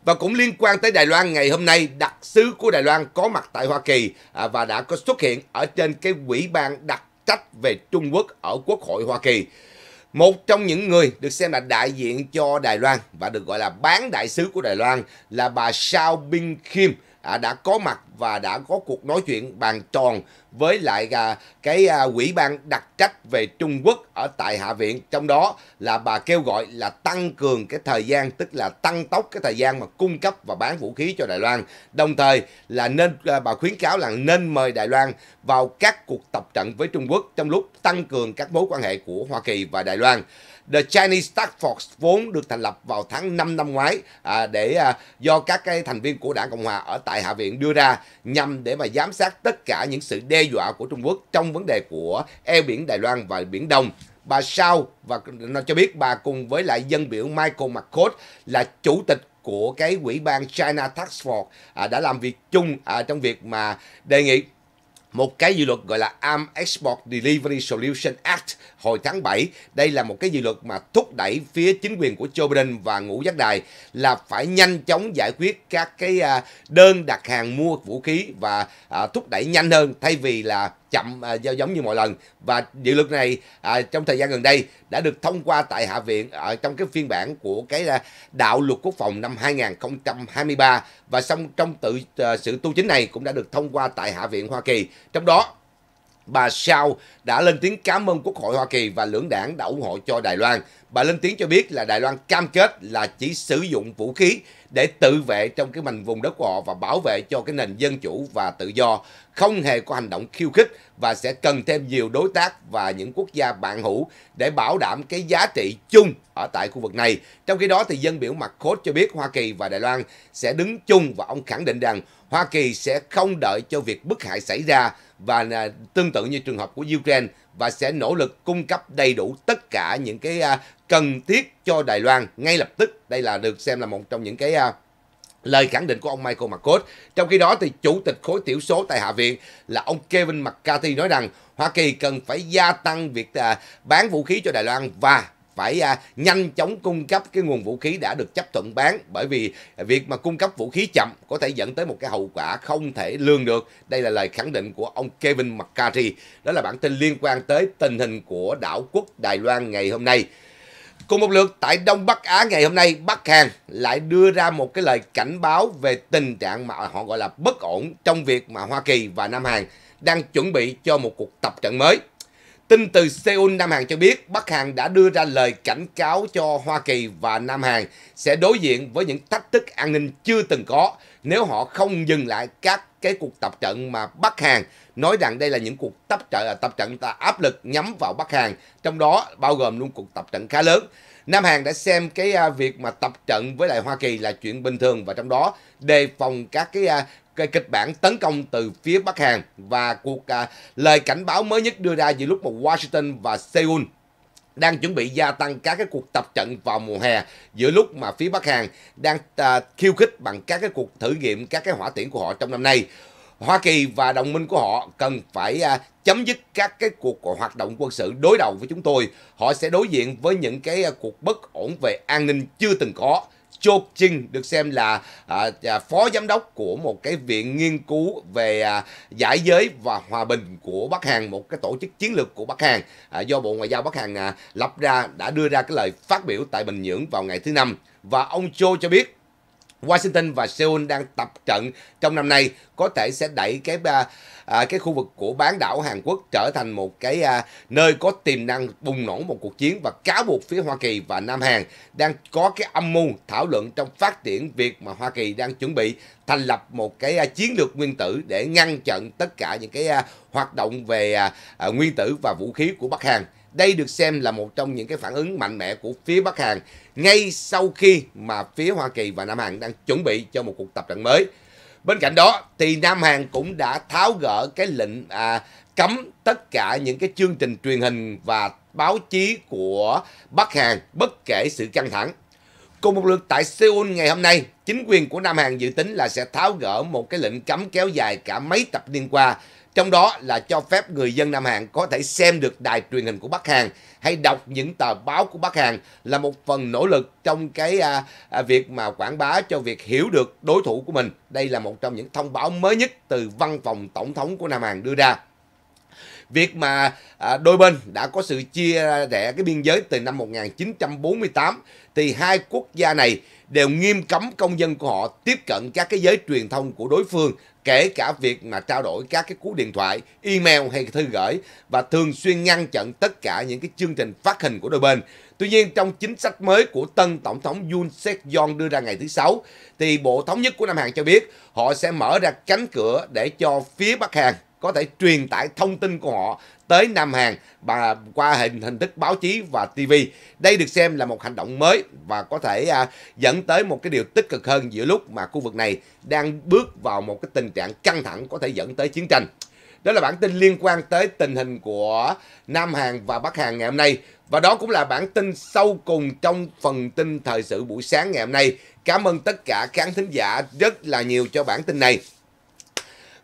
Và cũng liên quan tới Đài Loan ngày hôm nay, đặc sứ của Đài Loan có mặt tại Hoa Kỳ à, và đã có xuất hiện ở trên cái quỹ ban đặc trách về Trung Quốc ở Quốc hội Hoa Kỳ. Một trong những người được xem là đại diện cho Đài Loan và được gọi là bán đại sứ của Đài Loan là bà Shao Bing Kim à, đã có mặt và đã có cuộc nói chuyện bàn tròn với lại à, cái à, quỹ ban đặc trách về Trung Quốc ở tại Hạ viện trong đó là bà kêu gọi là tăng cường cái thời gian tức là tăng tốc cái thời gian mà cung cấp và bán vũ khí cho Đài Loan đồng thời là nên à, bà khuyến cáo là nên mời Đài Loan vào các cuộc tập trận với Trung Quốc trong lúc tăng cường các mối quan hệ của Hoa Kỳ và Đài Loan. The Chinese Task Force vốn được thành lập vào tháng 5 năm ngoái à, để à, do các cái thành viên của Đảng Cộng hòa ở tại Hạ viện đưa ra nhằm để mà giám sát tất cả những sự đe dọa của Trung Quốc trong vấn đề của eo biển Đài Loan và Biển Đông bà Sao và nó cho biết bà cùng với lại dân biểu Michael McCord là chủ tịch của cái quỹ ban China Task Force à, đã làm việc chung à, trong việc mà đề nghị một cái dự luật gọi là Arm Export Delivery Solution Act hồi tháng 7. Đây là một cái dự luật mà thúc đẩy phía chính quyền của Joe Biden và ngũ giác đài là phải nhanh chóng giải quyết các cái à, đơn đặt hàng mua vũ khí và à, thúc đẩy nhanh hơn thay vì là chậm à, giống như mọi lần và dự luật này à, trong thời gian gần đây đã được thông qua tại Hạ viện ở à, trong cái phiên bản của cái à, đạo luật quốc phòng năm 2023 và xong trong tự à, sự tu chính này cũng đã được thông qua tại Hạ viện Hoa Kỳ trong đó bà Sao đã lên tiếng cảm ơn Quốc hội Hoa Kỳ và lưỡng đảng đã ủng hộ cho Đài Loan Bà lên tiếng cho biết là Đài Loan cam kết là chỉ sử dụng vũ khí để tự vệ trong cái mảnh vùng đất của họ và bảo vệ cho cái nền dân chủ và tự do, không hề có hành động khiêu khích và sẽ cần thêm nhiều đối tác và những quốc gia bạn hữu để bảo đảm cái giá trị chung ở tại khu vực này. Trong khi đó thì dân biểu mặt Cốt cho biết Hoa Kỳ và Đài Loan sẽ đứng chung và ông khẳng định rằng Hoa Kỳ sẽ không đợi cho việc bức hại xảy ra và tương tự như trường hợp của Ukraine và sẽ nỗ lực cung cấp đầy đủ tất cả những cái à, cần thiết cho Đài Loan ngay lập tức. Đây là được xem là một trong những cái à, lời khẳng định của ông Michael McCord. Trong khi đó thì chủ tịch khối tiểu số tại Hạ viện là ông Kevin McCarthy nói rằng Hoa Kỳ cần phải gia tăng việc à, bán vũ khí cho Đài Loan và phải à, nhanh chóng cung cấp cái nguồn vũ khí đã được chấp thuận bán bởi vì việc mà cung cấp vũ khí chậm có thể dẫn tới một cái hậu quả không thể lường được. Đây là lời khẳng định của ông Kevin McCarthy. Đó là bản tin liên quan tới tình hình của đảo quốc Đài Loan ngày hôm nay. Cùng một lượt tại Đông Bắc Á ngày hôm nay, Bắc Hàn lại đưa ra một cái lời cảnh báo về tình trạng mà họ gọi là bất ổn trong việc mà Hoa Kỳ và Nam Hàn đang chuẩn bị cho một cuộc tập trận mới. Tin từ Seoul, Nam Hàn cho biết Bắc Hàn đã đưa ra lời cảnh cáo cho Hoa Kỳ và Nam Hàn sẽ đối diện với những thách thức an ninh chưa từng có nếu họ không dừng lại các cái cuộc tập trận mà Bắc Hàn nói rằng đây là những cuộc tập trận tập trận áp lực nhắm vào Bắc Hàn, trong đó bao gồm luôn cuộc tập trận khá lớn. Nam Hàn đã xem cái à, việc mà tập trận với lại Hoa Kỳ là chuyện bình thường và trong đó đề phòng các cái à, cái kịch bản tấn công từ phía Bắc Hàn và cuộc à, lời cảnh báo mới nhất đưa ra giữa lúc mà Washington và Seoul đang chuẩn bị gia tăng các cái cuộc tập trận vào mùa hè giữa lúc mà phía Bắc Hàn đang à, khiêu khích bằng các cái cuộc thử nghiệm các cái hỏa tiễn của họ trong năm nay. Hoa Kỳ và đồng minh của họ cần phải à, chấm dứt các cái cuộc hoạt động quân sự đối đầu với chúng tôi. Họ sẽ đối diện với những cái à, cuộc bất ổn về an ninh chưa từng có. Joe Ching được xem là à, à, phó giám đốc của một cái viện nghiên cứu về à, giải giới và hòa bình của Bắc Hàn, một cái tổ chức chiến lược của Bắc Hàn à, do Bộ Ngoại giao Bắc Hàn à, lập ra đã đưa ra cái lời phát biểu tại Bình Nhưỡng vào ngày thứ năm và ông Joe cho biết Washington và Seoul đang tập trận trong năm nay có thể sẽ đẩy cái à, à, cái khu vực của bán đảo Hàn Quốc trở thành một cái à, nơi có tiềm năng bùng nổ một cuộc chiến và cáo buộc phía Hoa Kỳ và Nam Hàn đang có cái âm mưu thảo luận trong phát triển việc mà Hoa Kỳ đang chuẩn bị thành lập một cái à, chiến lược nguyên tử để ngăn chặn tất cả những cái à, hoạt động về à, à, nguyên tử và vũ khí của Bắc Hàn. Đây được xem là một trong những cái phản ứng mạnh mẽ của phía Bắc Hàn ngay sau khi mà phía Hoa Kỳ và Nam Hàn đang chuẩn bị cho một cuộc tập trận mới. Bên cạnh đó thì Nam Hàn cũng đã tháo gỡ cái lệnh à, cấm tất cả những cái chương trình truyền hình và báo chí của Bắc Hàn bất kể sự căng thẳng. Cùng một lượt tại Seoul ngày hôm nay, chính quyền của Nam Hàn dự tính là sẽ tháo gỡ một cái lệnh cấm kéo dài cả mấy tập niên qua trong đó là cho phép người dân Nam Hàn có thể xem được đài truyền hình của Bắc Hàn hay đọc những tờ báo của Bắc Hàn là một phần nỗ lực trong cái à, à, việc mà quảng bá cho việc hiểu được đối thủ của mình. Đây là một trong những thông báo mới nhất từ văn phòng tổng thống của Nam Hàn đưa ra việc mà à, đôi bên đã có sự chia rẽ cái biên giới từ năm 1948 thì hai quốc gia này đều nghiêm cấm công dân của họ tiếp cận các cái giới truyền thông của đối phương kể cả việc mà trao đổi các cái cú điện thoại, email hay thư gửi và thường xuyên ngăn chặn tất cả những cái chương trình phát hình của đôi bên. Tuy nhiên trong chính sách mới của tân tổng thống Yoon Sek Yeol đưa ra ngày thứ sáu thì Bộ Thống nhất của Nam Hàn cho biết họ sẽ mở ra cánh cửa để cho phía Bắc Hàn có thể truyền tải thông tin của họ tới Nam Hàn và qua hình hình thức báo chí và TV. Đây được xem là một hành động mới và có thể à, dẫn tới một cái điều tích cực hơn giữa lúc mà khu vực này đang bước vào một cái tình trạng căng thẳng có thể dẫn tới chiến tranh. Đó là bản tin liên quan tới tình hình của Nam Hàn và Bắc Hàn ngày hôm nay. Và đó cũng là bản tin sâu cùng trong phần tin thời sự buổi sáng ngày hôm nay. Cảm ơn tất cả khán thính giả rất là nhiều cho bản tin này.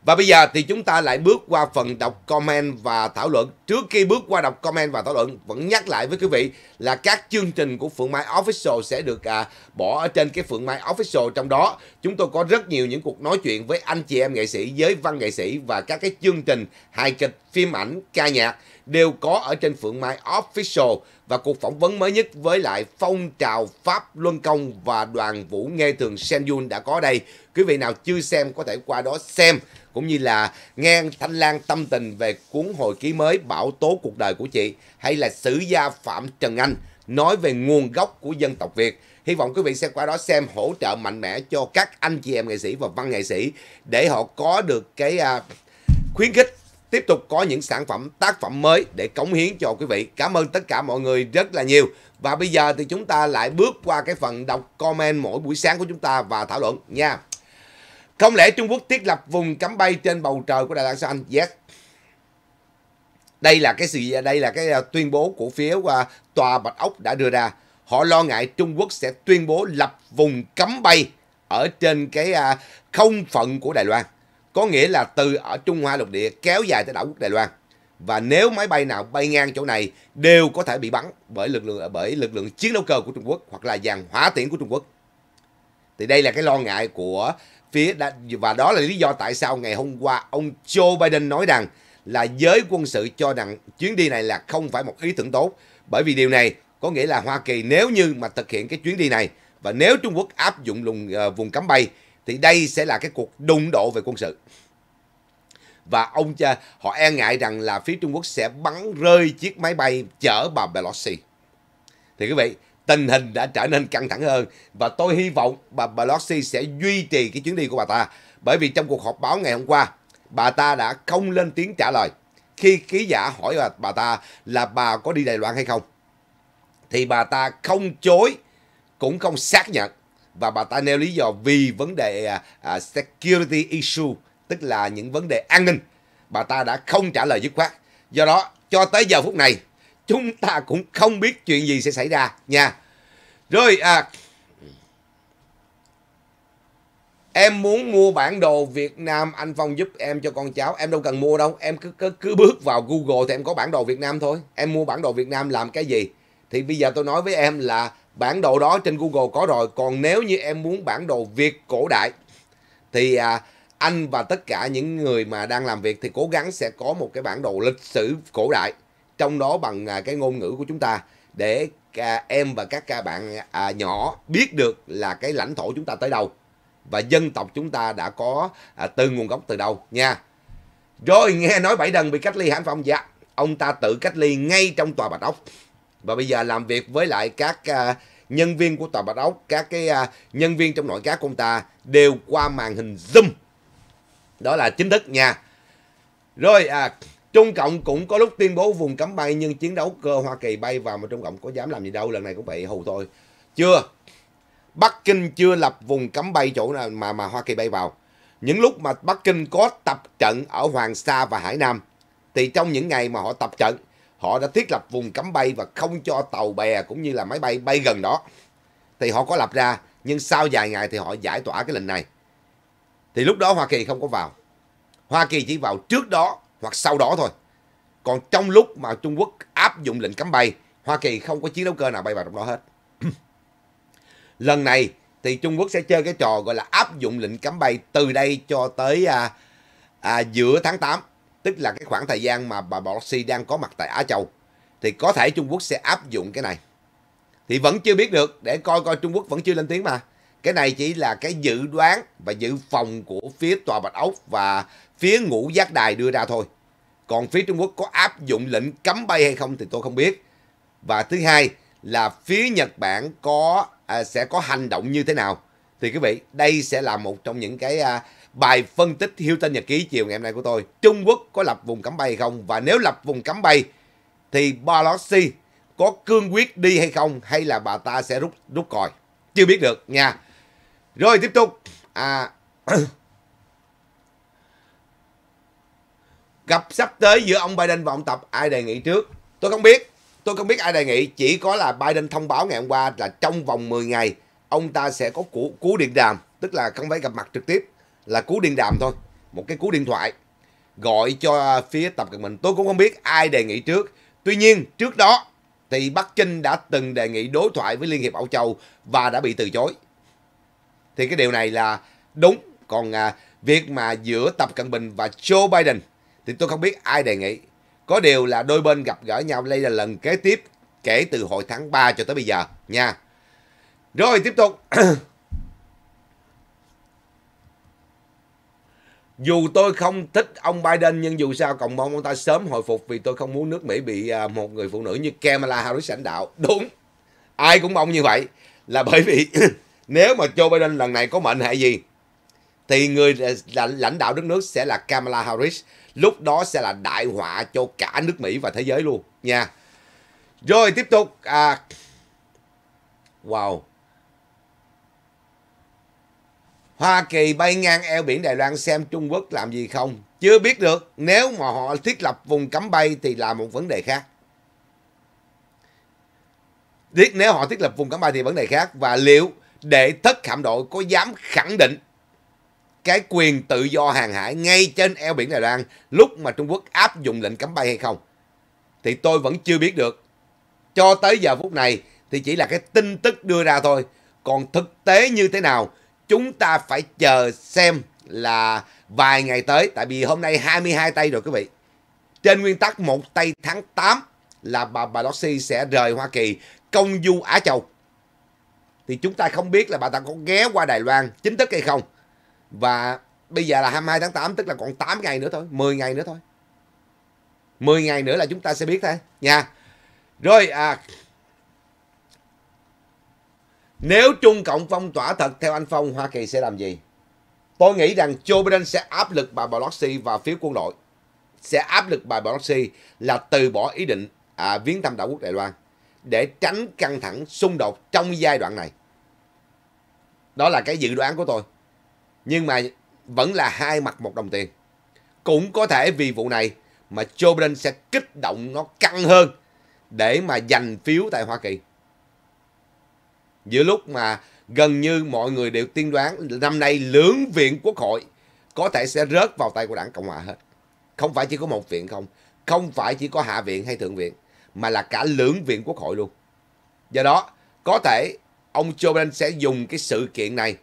Và bây giờ thì chúng ta lại bước qua phần đọc comment và thảo luận. Trước khi bước qua đọc comment và thảo luận, vẫn nhắc lại với quý vị là các chương trình của Phượng Mai Official sẽ được à, bỏ ở trên cái Phượng Mai Official trong đó. Chúng tôi có rất nhiều những cuộc nói chuyện với anh chị em nghệ sĩ, giới văn nghệ sĩ và các cái chương trình hài kịch, phim ảnh, ca nhạc đều có ở trên Phượng Mai Official và cuộc phỏng vấn mới nhất với lại phong trào Pháp Luân Công và đoàn vũ nghe thường Senyun đã có đây. Quý vị nào chưa xem có thể qua đó xem cũng như là nghe Thanh Lan tâm tình về cuốn hồi ký mới Bảo tố cuộc đời của chị hay là sử gia Phạm Trần Anh nói về nguồn gốc của dân tộc Việt. Hy vọng quý vị sẽ qua đó xem hỗ trợ mạnh mẽ cho các anh chị em nghệ sĩ và văn nghệ sĩ để họ có được cái à, khuyến khích tiếp tục có những sản phẩm tác phẩm mới để cống hiến cho quý vị. Cảm ơn tất cả mọi người rất là nhiều. Và bây giờ thì chúng ta lại bước qua cái phần đọc comment mỗi buổi sáng của chúng ta và thảo luận nha. Không lẽ Trung Quốc thiết lập vùng cấm bay trên bầu trời của Đài Loan sao anh? Yes. Đây là cái sự đây là cái à, tuyên bố của phía à, tòa Bạch Ốc đã đưa ra. Họ lo ngại Trung Quốc sẽ tuyên bố lập vùng cấm bay ở trên cái à, không phận của Đài Loan. Có nghĩa là từ ở Trung Hoa lục địa kéo dài tới đảo quốc Đài Loan. Và nếu máy bay nào bay ngang chỗ này đều có thể bị bắn bởi lực lượng bởi lực lượng chiến đấu cơ của Trung Quốc hoặc là dàn hỏa tiễn của Trung Quốc. Thì đây là cái lo ngại của phía và đó là lý do tại sao ngày hôm qua ông Joe Biden nói rằng là giới quân sự cho rằng chuyến đi này là không phải một ý tưởng tốt bởi vì điều này có nghĩa là Hoa Kỳ nếu như mà thực hiện cái chuyến đi này và nếu Trung Quốc áp dụng vùng, ờ, vùng cấm bay thì đây sẽ là cái cuộc đụng độ về quân sự và ông cha họ e ngại rằng là phía Trung Quốc sẽ bắn rơi chiếc máy bay chở bà Pelosi. Thì quý vị, tình hình đã trở nên căng thẳng hơn và tôi hy vọng bà Pelosi sẽ duy trì cái chuyến đi của bà ta bởi vì trong cuộc họp báo ngày hôm qua bà ta đã không lên tiếng trả lời khi ký giả hỏi bà, bà ta là bà có đi Đài Loan hay không thì bà ta không chối cũng không xác nhận và bà ta nêu lý do vì vấn đề à, à, security issue tức là những vấn đề an ninh bà ta đã không trả lời dứt khoát do đó cho tới giờ phút này chúng ta cũng không biết chuyện gì sẽ xảy ra nha rồi à, em muốn mua bản đồ Việt Nam anh Phong giúp em cho con cháu em đâu cần mua đâu em cứ cứ, cứ bước vào Google thì em có bản đồ Việt Nam thôi em mua bản đồ Việt Nam làm cái gì thì bây giờ tôi nói với em là bản đồ đó trên Google có rồi còn nếu như em muốn bản đồ Việt cổ đại thì à, anh và tất cả những người mà đang làm việc thì cố gắng sẽ có một cái bản đồ lịch sử cổ đại trong đó bằng à, cái ngôn ngữ của chúng ta để à, em và các ca bạn à, nhỏ biết được là cái lãnh thổ chúng ta tới đâu và dân tộc chúng ta đã có à, từ nguồn gốc từ đâu nha rồi nghe nói bảy đần bị cách ly hãnh phong dạ ông ta tự cách ly ngay trong tòa bạch ốc và bây giờ làm việc với lại các à, nhân viên của tòa Bạch Ốc, các cái uh, nhân viên trong nội các của ông ta đều qua màn hình Zoom. Đó là chính thức nha. Rồi à, Trung Cộng cũng có lúc tuyên bố vùng cấm bay nhưng chiến đấu cơ Hoa Kỳ bay vào mà Trung Cộng có dám làm gì đâu, lần này cũng bị hù thôi. Chưa. Bắc Kinh chưa lập vùng cấm bay chỗ nào mà mà Hoa Kỳ bay vào. Những lúc mà Bắc Kinh có tập trận ở Hoàng Sa và Hải Nam thì trong những ngày mà họ tập trận họ đã thiết lập vùng cấm bay và không cho tàu bè cũng như là máy bay bay gần đó. Thì họ có lập ra, nhưng sau vài ngày thì họ giải tỏa cái lệnh này. Thì lúc đó Hoa Kỳ không có vào. Hoa Kỳ chỉ vào trước đó hoặc sau đó thôi. Còn trong lúc mà Trung Quốc áp dụng lệnh cấm bay, Hoa Kỳ không có chiến đấu cơ nào bay vào trong đó hết. *clears throat* Lần này thì Trung Quốc sẽ chơi cái trò gọi là áp dụng lệnh cấm bay từ đây cho tới à, à, giữa tháng 8 tức là cái khoảng thời gian mà bà Pelosi đang có mặt tại Á Châu thì có thể Trung Quốc sẽ áp dụng cái này. Thì vẫn chưa biết được để coi coi Trung Quốc vẫn chưa lên tiếng mà. Cái này chỉ là cái dự đoán và dự phòng của phía Tòa Bạch Ốc và phía ngũ giác đài đưa ra thôi. Còn phía Trung Quốc có áp dụng lệnh cấm bay hay không thì tôi không biết. Và thứ hai là phía Nhật Bản có à, sẽ có hành động như thế nào. Thì quý vị, đây sẽ là một trong những cái à, bài phân tích Hilton Nhật Ký chiều ngày hôm nay của tôi. Trung Quốc có lập vùng cấm bay không? Và nếu lập vùng cấm bay thì Pelosi có cương quyết đi hay không hay là bà ta sẽ rút rút còi? Chưa biết được nha. Rồi tiếp tục. À, *coughs* gặp sắp tới giữa ông Biden và ông Tập ai đề nghị trước? Tôi không biết. Tôi không biết ai đề nghị, chỉ có là Biden thông báo ngày hôm qua là trong vòng 10 ngày ông ta sẽ có cú, cú điện đàm, tức là không phải gặp mặt trực tiếp là cú điện đàm thôi một cái cú điện thoại gọi cho phía tập cận bình tôi cũng không biết ai đề nghị trước tuy nhiên trước đó thì bắc kinh đã từng đề nghị đối thoại với liên hiệp âu châu và đã bị từ chối thì cái điều này là đúng còn à, việc mà giữa tập cận bình và joe biden thì tôi không biết ai đề nghị có điều là đôi bên gặp gỡ nhau đây là lần kế tiếp kể từ hồi tháng 3 cho tới bây giờ nha rồi tiếp tục *clears throat* Dù tôi không thích ông Biden nhưng dù sao cộng mong ông ta sớm hồi phục vì tôi không muốn nước Mỹ bị à, một người phụ nữ như Kamala Harris lãnh đạo. Đúng, ai cũng mong như vậy là bởi vì *laughs* nếu mà Joe Biden lần này có mệnh hệ gì thì người à, lãnh đạo đất nước sẽ là Kamala Harris. Lúc đó sẽ là đại họa cho cả nước Mỹ và thế giới luôn nha. Rồi tiếp tục. À, wow. Hoa Kỳ bay ngang eo biển Đài Loan xem Trung Quốc làm gì không? Chưa biết được, nếu mà họ thiết lập vùng cấm bay thì là một vấn đề khác. biết nếu họ thiết lập vùng cấm bay thì vấn đề khác và liệu để thất hạm đội có dám khẳng định cái quyền tự do hàng hải ngay trên eo biển Đài Loan lúc mà Trung Quốc áp dụng lệnh cấm bay hay không? Thì tôi vẫn chưa biết được. Cho tới giờ phút này thì chỉ là cái tin tức đưa ra thôi. Còn thực tế như thế nào chúng ta phải chờ xem là vài ngày tới tại vì hôm nay 22 tay rồi quý vị. Trên nguyên tắc một tay tháng 8 là bà bà Pelosi sẽ rời Hoa Kỳ công du Á Châu. Thì chúng ta không biết là bà ta có ghé qua Đài Loan chính thức hay không. Và bây giờ là 22 tháng 8 tức là còn 8 ngày nữa thôi, 10 ngày nữa thôi. 10 ngày nữa là chúng ta sẽ biết thôi nha. Rồi à nếu Trung Cộng phong tỏa thật theo anh Phong, Hoa Kỳ sẽ làm gì? Tôi nghĩ rằng Joe Biden sẽ áp lực bà Pelosi và phía quân đội. Sẽ áp lực bà Pelosi là từ bỏ ý định à, viếng thăm đảo quốc Đài Loan để tránh căng thẳng xung đột trong giai đoạn này. Đó là cái dự đoán của tôi. Nhưng mà vẫn là hai mặt một đồng tiền. Cũng có thể vì vụ này mà Joe Biden sẽ kích động nó căng hơn để mà giành phiếu tại Hoa Kỳ giữa lúc mà gần như mọi người đều tiên đoán năm nay lưỡng viện quốc hội có thể sẽ rớt vào tay của đảng Cộng hòa hết. Không phải chỉ có một viện không, không phải chỉ có hạ viện hay thượng viện, mà là cả lưỡng viện quốc hội luôn. Do đó, có thể ông Joe Biden sẽ dùng cái sự kiện này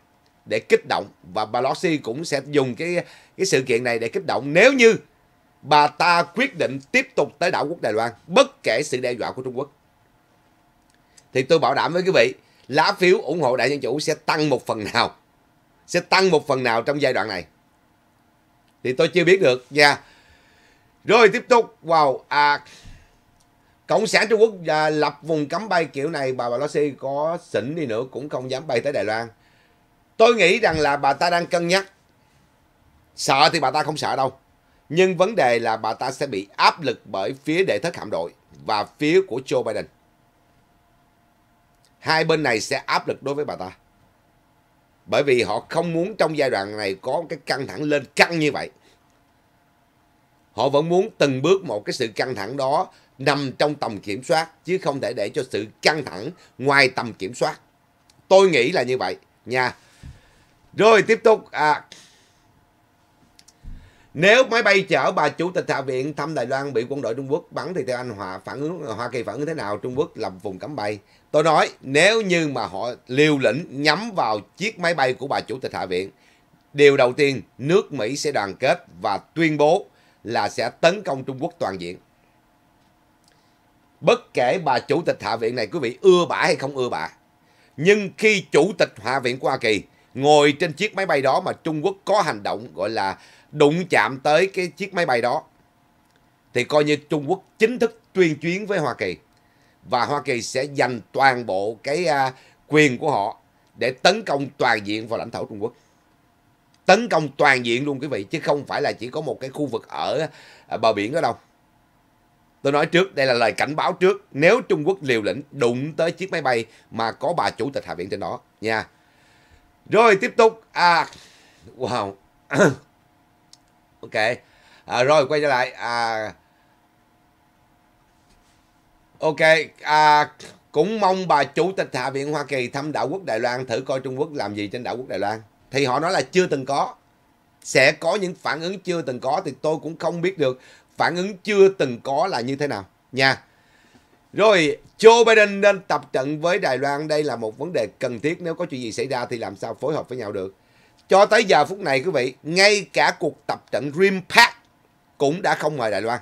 để kích động và bà Pelosi cũng sẽ dùng cái cái sự kiện này để kích động nếu như bà ta quyết định tiếp tục tới đảo quốc Đài Loan bất kể sự đe dọa của Trung Quốc. Thì tôi bảo đảm với quý vị, lá phiếu ủng hộ đại dân chủ sẽ tăng một phần nào sẽ tăng một phần nào trong giai đoạn này thì tôi chưa biết được nha rồi tiếp tục wow à, cộng sản trung quốc à, lập vùng cấm bay kiểu này bà bà pelosi có xỉn đi nữa cũng không dám bay tới đài loan tôi nghĩ rằng là bà ta đang cân nhắc sợ thì bà ta không sợ đâu nhưng vấn đề là bà ta sẽ bị áp lực bởi phía đệ thất hạm đội và phía của joe biden hai bên này sẽ áp lực đối với bà ta. Bởi vì họ không muốn trong giai đoạn này có cái căng thẳng lên căng như vậy. Họ vẫn muốn từng bước một cái sự căng thẳng đó nằm trong tầm kiểm soát chứ không thể để cho sự căng thẳng ngoài tầm kiểm soát. Tôi nghĩ là như vậy nha. Rồi tiếp tục à, nếu máy bay chở bà chủ tịch Hạ viện thăm Đài Loan bị quân đội Trung Quốc bắn thì theo anh Hòa phản ứng Hoa Kỳ phản ứng thế nào? Trung Quốc làm vùng cấm bay. Tôi nói nếu như mà họ liều lĩnh nhắm vào chiếc máy bay của bà chủ tịch Hạ viện, điều đầu tiên nước Mỹ sẽ đoàn kết và tuyên bố là sẽ tấn công Trung Quốc toàn diện. Bất kể bà chủ tịch Hạ viện này quý vị ưa bả hay không ưa bả. Nhưng khi chủ tịch Hạ viện của Hoa Kỳ ngồi trên chiếc máy bay đó mà Trung Quốc có hành động gọi là đụng chạm tới cái chiếc máy bay đó thì coi như Trung Quốc chính thức tuyên chiến với Hoa Kỳ và Hoa Kỳ sẽ dành toàn bộ cái à, quyền của họ để tấn công toàn diện vào lãnh thổ Trung Quốc. Tấn công toàn diện luôn quý vị chứ không phải là chỉ có một cái khu vực ở à, bờ biển đó đâu. Tôi nói trước, đây là lời cảnh báo trước nếu Trung Quốc liều lĩnh đụng tới chiếc máy bay mà có bà chủ tịch Hạ viện trên đó nha. Rồi tiếp tục à wow ok à, rồi quay trở lại à, ok à, cũng mong bà chủ tịch hạ viện hoa kỳ thăm đảo quốc đài loan thử coi trung quốc làm gì trên đảo quốc đài loan thì họ nói là chưa từng có sẽ có những phản ứng chưa từng có thì tôi cũng không biết được phản ứng chưa từng có là như thế nào nha rồi Joe Biden nên tập trận với Đài Loan đây là một vấn đề cần thiết nếu có chuyện gì xảy ra thì làm sao phối hợp với nhau được cho tới giờ phút này quý vị, ngay cả cuộc tập trận Dream Pact cũng đã không mời Đài Loan.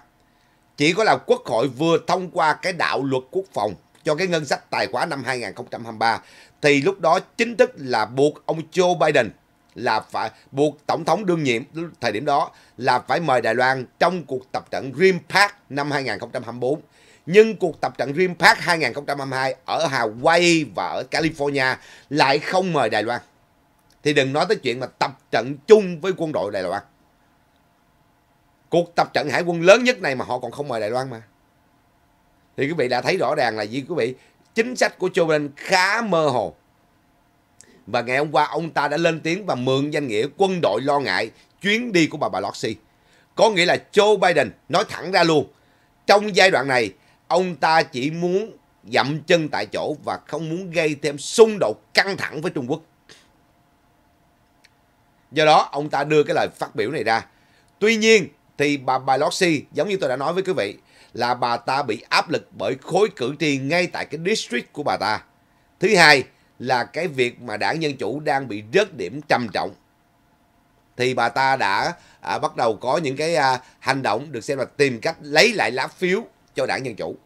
Chỉ có là Quốc hội vừa thông qua cái đạo luật quốc phòng cho cái ngân sách tài khoá năm 2023 thì lúc đó chính thức là buộc ông Joe Biden là phải buộc tổng thống đương nhiệm thời điểm đó là phải mời Đài Loan trong cuộc tập trận Dream Park năm 2024. Nhưng cuộc tập trận Dream Park 2022 ở Hawaii và ở California lại không mời Đài Loan. Thì đừng nói tới chuyện mà tập trận chung với quân đội Đài Loan. Cuộc tập trận hải quân lớn nhất này mà họ còn không mời Đài Loan mà. Thì quý vị đã thấy rõ ràng là gì quý vị? Chính sách của Joe Biden khá mơ hồ. Và ngày hôm qua ông ta đã lên tiếng và mượn danh nghĩa quân đội lo ngại chuyến đi của bà bà Loxi. Có nghĩa là Joe Biden nói thẳng ra luôn. Trong giai đoạn này, ông ta chỉ muốn dậm chân tại chỗ và không muốn gây thêm xung đột căng thẳng với Trung Quốc. Do đó, ông ta đưa cái lời phát biểu này ra. Tuy nhiên, thì bà Pelosi, giống như tôi đã nói với quý vị, là bà ta bị áp lực bởi khối cử tri ngay tại cái district của bà ta. Thứ hai là cái việc mà đảng Dân Chủ đang bị rớt điểm trầm trọng. Thì bà ta đã à, bắt đầu có những cái à, hành động được xem là tìm cách lấy lại lá phiếu cho đảng Dân Chủ.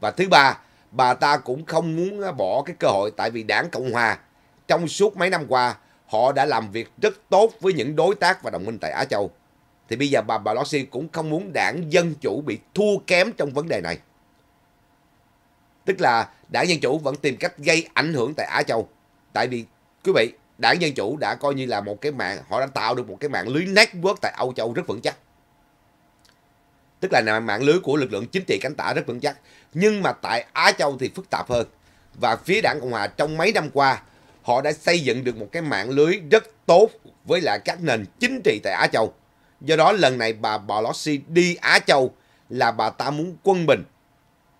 Và thứ ba, bà ta cũng không muốn bỏ cái cơ hội tại vì đảng Cộng Hòa trong suốt mấy năm qua họ đã làm việc rất tốt với những đối tác và đồng minh tại Á Châu. Thì bây giờ bà Pelosi cũng không muốn đảng Dân Chủ bị thua kém trong vấn đề này. Tức là đảng Dân Chủ vẫn tìm cách gây ảnh hưởng tại Á Châu. Tại vì, quý vị, đảng Dân Chủ đã coi như là một cái mạng, họ đã tạo được một cái mạng lưới network tại Âu Châu rất vững chắc. Tức là mạng lưới của lực lượng chính trị cánh tả rất vững chắc. Nhưng mà tại Á Châu thì phức tạp hơn. Và phía đảng Cộng Hòa trong mấy năm qua họ đã xây dựng được một cái mạng lưới rất tốt với lại các nền chính trị tại Á Châu. Do đó lần này bà Pelosi đi Á Châu là bà ta muốn quân bình.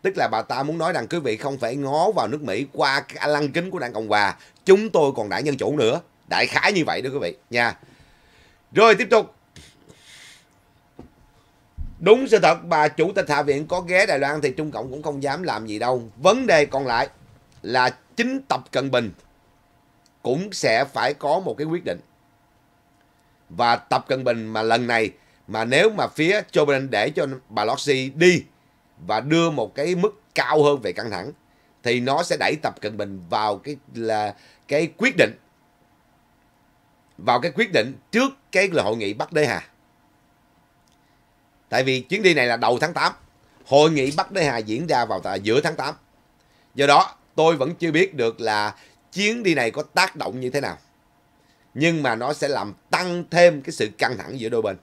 Tức là bà ta muốn nói rằng quý vị không phải ngó vào nước Mỹ qua cái lăng kính của đảng Cộng Hòa. Chúng tôi còn đảng nhân Chủ nữa. Đại khái như vậy đó quý vị nha. Rồi tiếp tục. Đúng sự thật bà chủ tịch Hạ viện có ghé Đài Loan thì Trung Cộng cũng không dám làm gì đâu. Vấn đề còn lại là chính Tập Cận Bình cũng sẽ phải có một cái quyết định. Và Tập Cận Bình mà lần này mà nếu mà phía Joe Biden để cho bà Loxi đi và đưa một cái mức cao hơn về căng thẳng thì nó sẽ đẩy Tập Cận Bình vào cái là cái quyết định vào cái quyết định trước cái là hội nghị Bắc Đế Hà. Tại vì chuyến đi này là đầu tháng 8. Hội nghị Bắc Đế Hà diễn ra vào tại giữa tháng 8. Do đó, tôi vẫn chưa biết được là chuyến đi này có tác động như thế nào. Nhưng mà nó sẽ làm tăng thêm cái sự căng thẳng giữa đôi bên.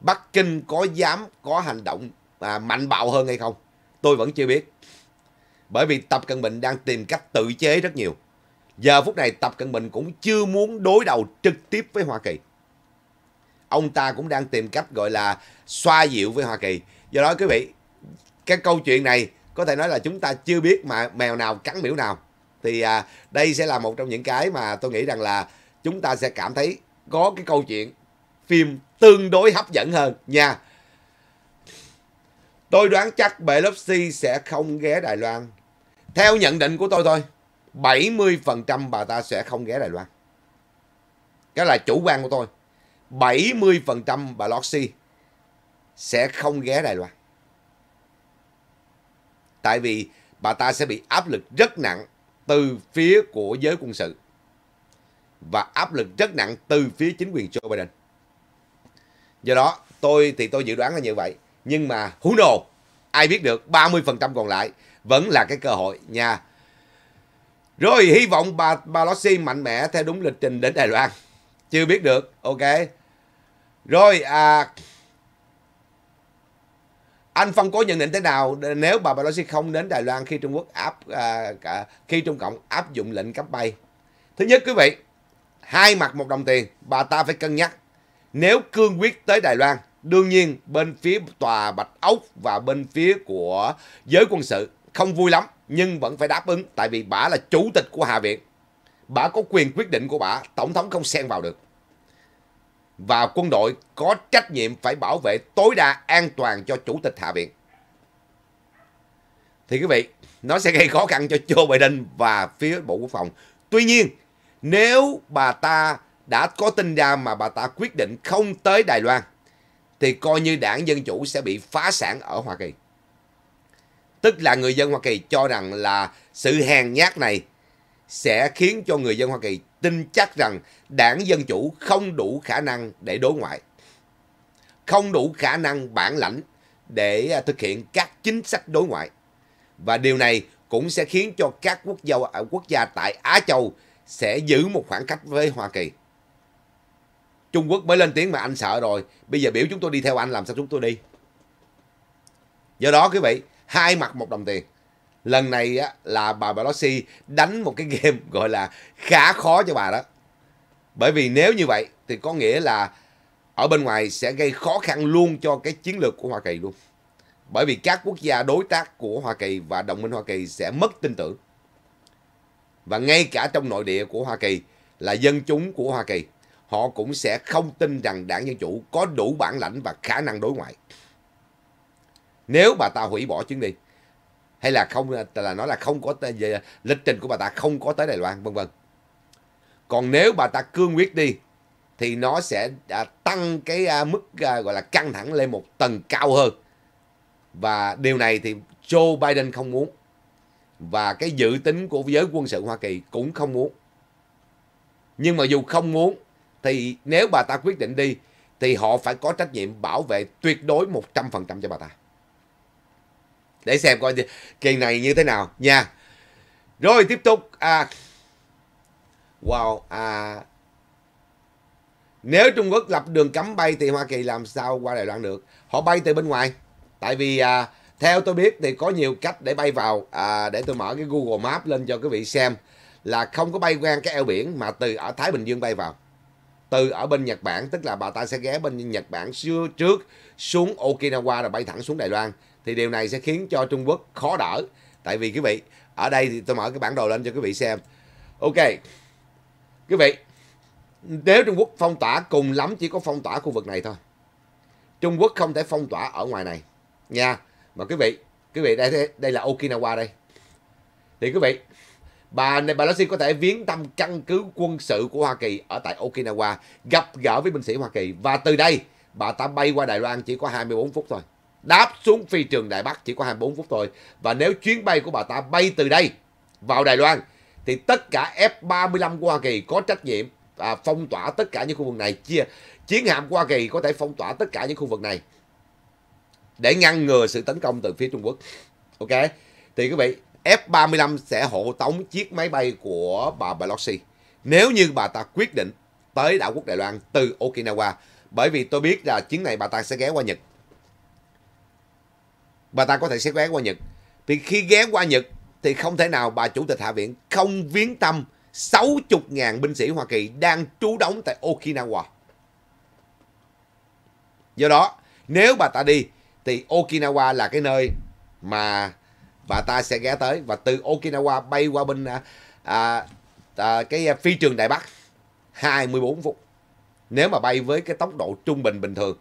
Bắc Kinh có dám có hành động à, mạnh bạo hơn hay không? Tôi vẫn chưa biết. Bởi vì Tập Cận Bình đang tìm cách tự chế rất nhiều. Giờ phút này Tập Cận Bình cũng chưa muốn đối đầu trực tiếp với Hoa Kỳ. Ông ta cũng đang tìm cách gọi là xoa dịu với Hoa Kỳ. Do đó quý vị, cái câu chuyện này có thể nói là chúng ta chưa biết mà mèo nào cắn miễu nào thì à, đây sẽ là một trong những cái mà tôi nghĩ rằng là chúng ta sẽ cảm thấy có cái câu chuyện phim tương đối hấp dẫn hơn nha tôi đoán chắc Belovsky sẽ không ghé Đài Loan theo nhận định của tôi thôi 70% bà ta sẽ không ghé Đài Loan cái là chủ quan của tôi 70% bà Loxy sẽ không ghé Đài Loan tại vì bà ta sẽ bị áp lực rất nặng từ phía của giới quân sự và áp lực rất nặng từ phía chính quyền Joe Biden. Do đó, tôi thì tôi dự đoán là như vậy. Nhưng mà hú nồ, ai biết được 30% còn lại vẫn là cái cơ hội nha. Rồi hy vọng bà Pelosi mạnh mẽ theo đúng lịch trình đến Đài Loan. Chưa biết được, ok. Rồi à, anh phân có nhận định thế nào nếu bà Pelosi không đến Đài Loan khi Trung Quốc áp à, khi Trung Cộng áp dụng lệnh cấm bay? Thứ nhất quý vị, hai mặt một đồng tiền, bà ta phải cân nhắc. Nếu cương quyết tới Đài Loan, đương nhiên bên phía tòa Bạch Ốc và bên phía của giới quân sự không vui lắm nhưng vẫn phải đáp ứng tại vì bà là chủ tịch của Hạ viện. Bà có quyền quyết định của bà, tổng thống không xen vào được và quân đội có trách nhiệm phải bảo vệ tối đa an toàn cho chủ tịch Hạ viện. Thì quý vị, nó sẽ gây khó khăn cho Joe Biden và phía Bộ Quốc phòng. Tuy nhiên, nếu bà ta đã có tin ra mà bà ta quyết định không tới Đài Loan, thì coi như đảng Dân Chủ sẽ bị phá sản ở Hoa Kỳ. Tức là người dân Hoa Kỳ cho rằng là sự hèn nhát này sẽ khiến cho người dân Hoa Kỳ tin chắc rằng đảng Dân Chủ không đủ khả năng để đối ngoại, không đủ khả năng bản lãnh để à, thực hiện các chính sách đối ngoại. Và điều này cũng sẽ khiến cho các quốc gia, à, quốc gia tại Á Châu sẽ giữ một khoảng cách với Hoa Kỳ. Trung Quốc mới lên tiếng mà anh sợ rồi, bây giờ biểu chúng tôi đi theo anh làm sao chúng tôi đi. Do đó quý vị, hai mặt một đồng tiền lần này á, là bà Pelosi đánh một cái game *laughs* gọi là khá khó cho bà đó. Bởi vì nếu như vậy thì có nghĩa là ở bên ngoài sẽ gây khó khăn luôn cho cái chiến lược của Hoa Kỳ luôn. Bởi vì các quốc gia đối tác của Hoa Kỳ và đồng minh Hoa Kỳ sẽ mất tin tưởng. Và ngay cả trong nội địa của Hoa Kỳ là dân chúng của Hoa Kỳ, họ cũng sẽ không tin rằng đảng Dân Chủ có đủ bản lãnh và khả năng đối ngoại. Nếu bà ta hủy bỏ chuyến đi, hay là không là nói là không có về lịch trình của bà ta không có tới Đài Loan vân vân. Còn nếu bà ta cương quyết đi thì nó sẽ à, tăng cái à, mức à, gọi là căng thẳng lên một tầng cao hơn. Và điều này thì Joe Biden không muốn. Và cái dự tính của giới quân sự Hoa Kỳ cũng không muốn. Nhưng mà dù không muốn thì nếu bà ta quyết định đi thì họ phải có trách nhiệm bảo vệ tuyệt đối 100% cho bà ta để xem coi kỳ này như thế nào nha rồi tiếp tục à, wow à, nếu Trung Quốc lập đường cấm bay thì Hoa Kỳ làm sao qua Đài Loan được họ bay từ bên ngoài tại vì à, theo tôi biết thì có nhiều cách để bay vào à, để tôi mở cái Google Maps lên cho quý vị xem là không có bay ngang cái eo biển mà từ ở Thái Bình Dương bay vào từ ở bên Nhật Bản tức là bà ta sẽ ghé bên Nhật Bản xưa trước xuống Okinawa rồi bay thẳng xuống Đài Loan thì điều này sẽ khiến cho Trung Quốc khó đỡ tại vì quý vị ở đây thì tôi mở cái bản đồ lên cho quý vị xem ok quý vị nếu Trung Quốc phong tỏa cùng lắm chỉ có phong tỏa khu vực này thôi Trung Quốc không thể phong tỏa ở ngoài này nha mà quý vị quý vị đây đây là Okinawa đây thì quý vị bà này bà Pelosi có thể viếng thăm căn cứ quân sự của Hoa Kỳ ở tại Okinawa gặp gỡ với binh sĩ Hoa Kỳ và từ đây bà ta bay qua Đài Loan chỉ có 24 phút thôi đáp xuống phi trường Đài Bắc chỉ có 24 phút thôi. Và nếu chuyến bay của bà ta bay từ đây vào Đài Loan thì tất cả F-35 của Hoa Kỳ có trách nhiệm à, phong tỏa tất cả những khu vực này. Chia chiến hạm của Hoa Kỳ có thể phong tỏa tất cả những khu vực này để ngăn ngừa sự tấn công từ phía Trung Quốc. Ok. Thì quý vị, F-35 sẽ hộ tống chiếc máy bay của bà Pelosi nếu như bà ta quyết định tới đảo quốc Đài Loan từ Okinawa. Bởi vì tôi biết là chuyến này bà ta sẽ ghé qua Nhật bà ta có thể sẽ ghé qua Nhật. Thì khi ghé qua Nhật thì không thể nào bà chủ tịch Hạ viện không viếng thăm 60.000 binh sĩ Hoa Kỳ đang trú đóng tại Okinawa. Do đó, nếu bà ta đi thì Okinawa là cái nơi mà bà ta sẽ ghé tới và từ Okinawa bay qua bên à, à, à cái phi trường Đại Bắc 24 phút. Nếu mà bay với cái tốc độ trung bình bình thường.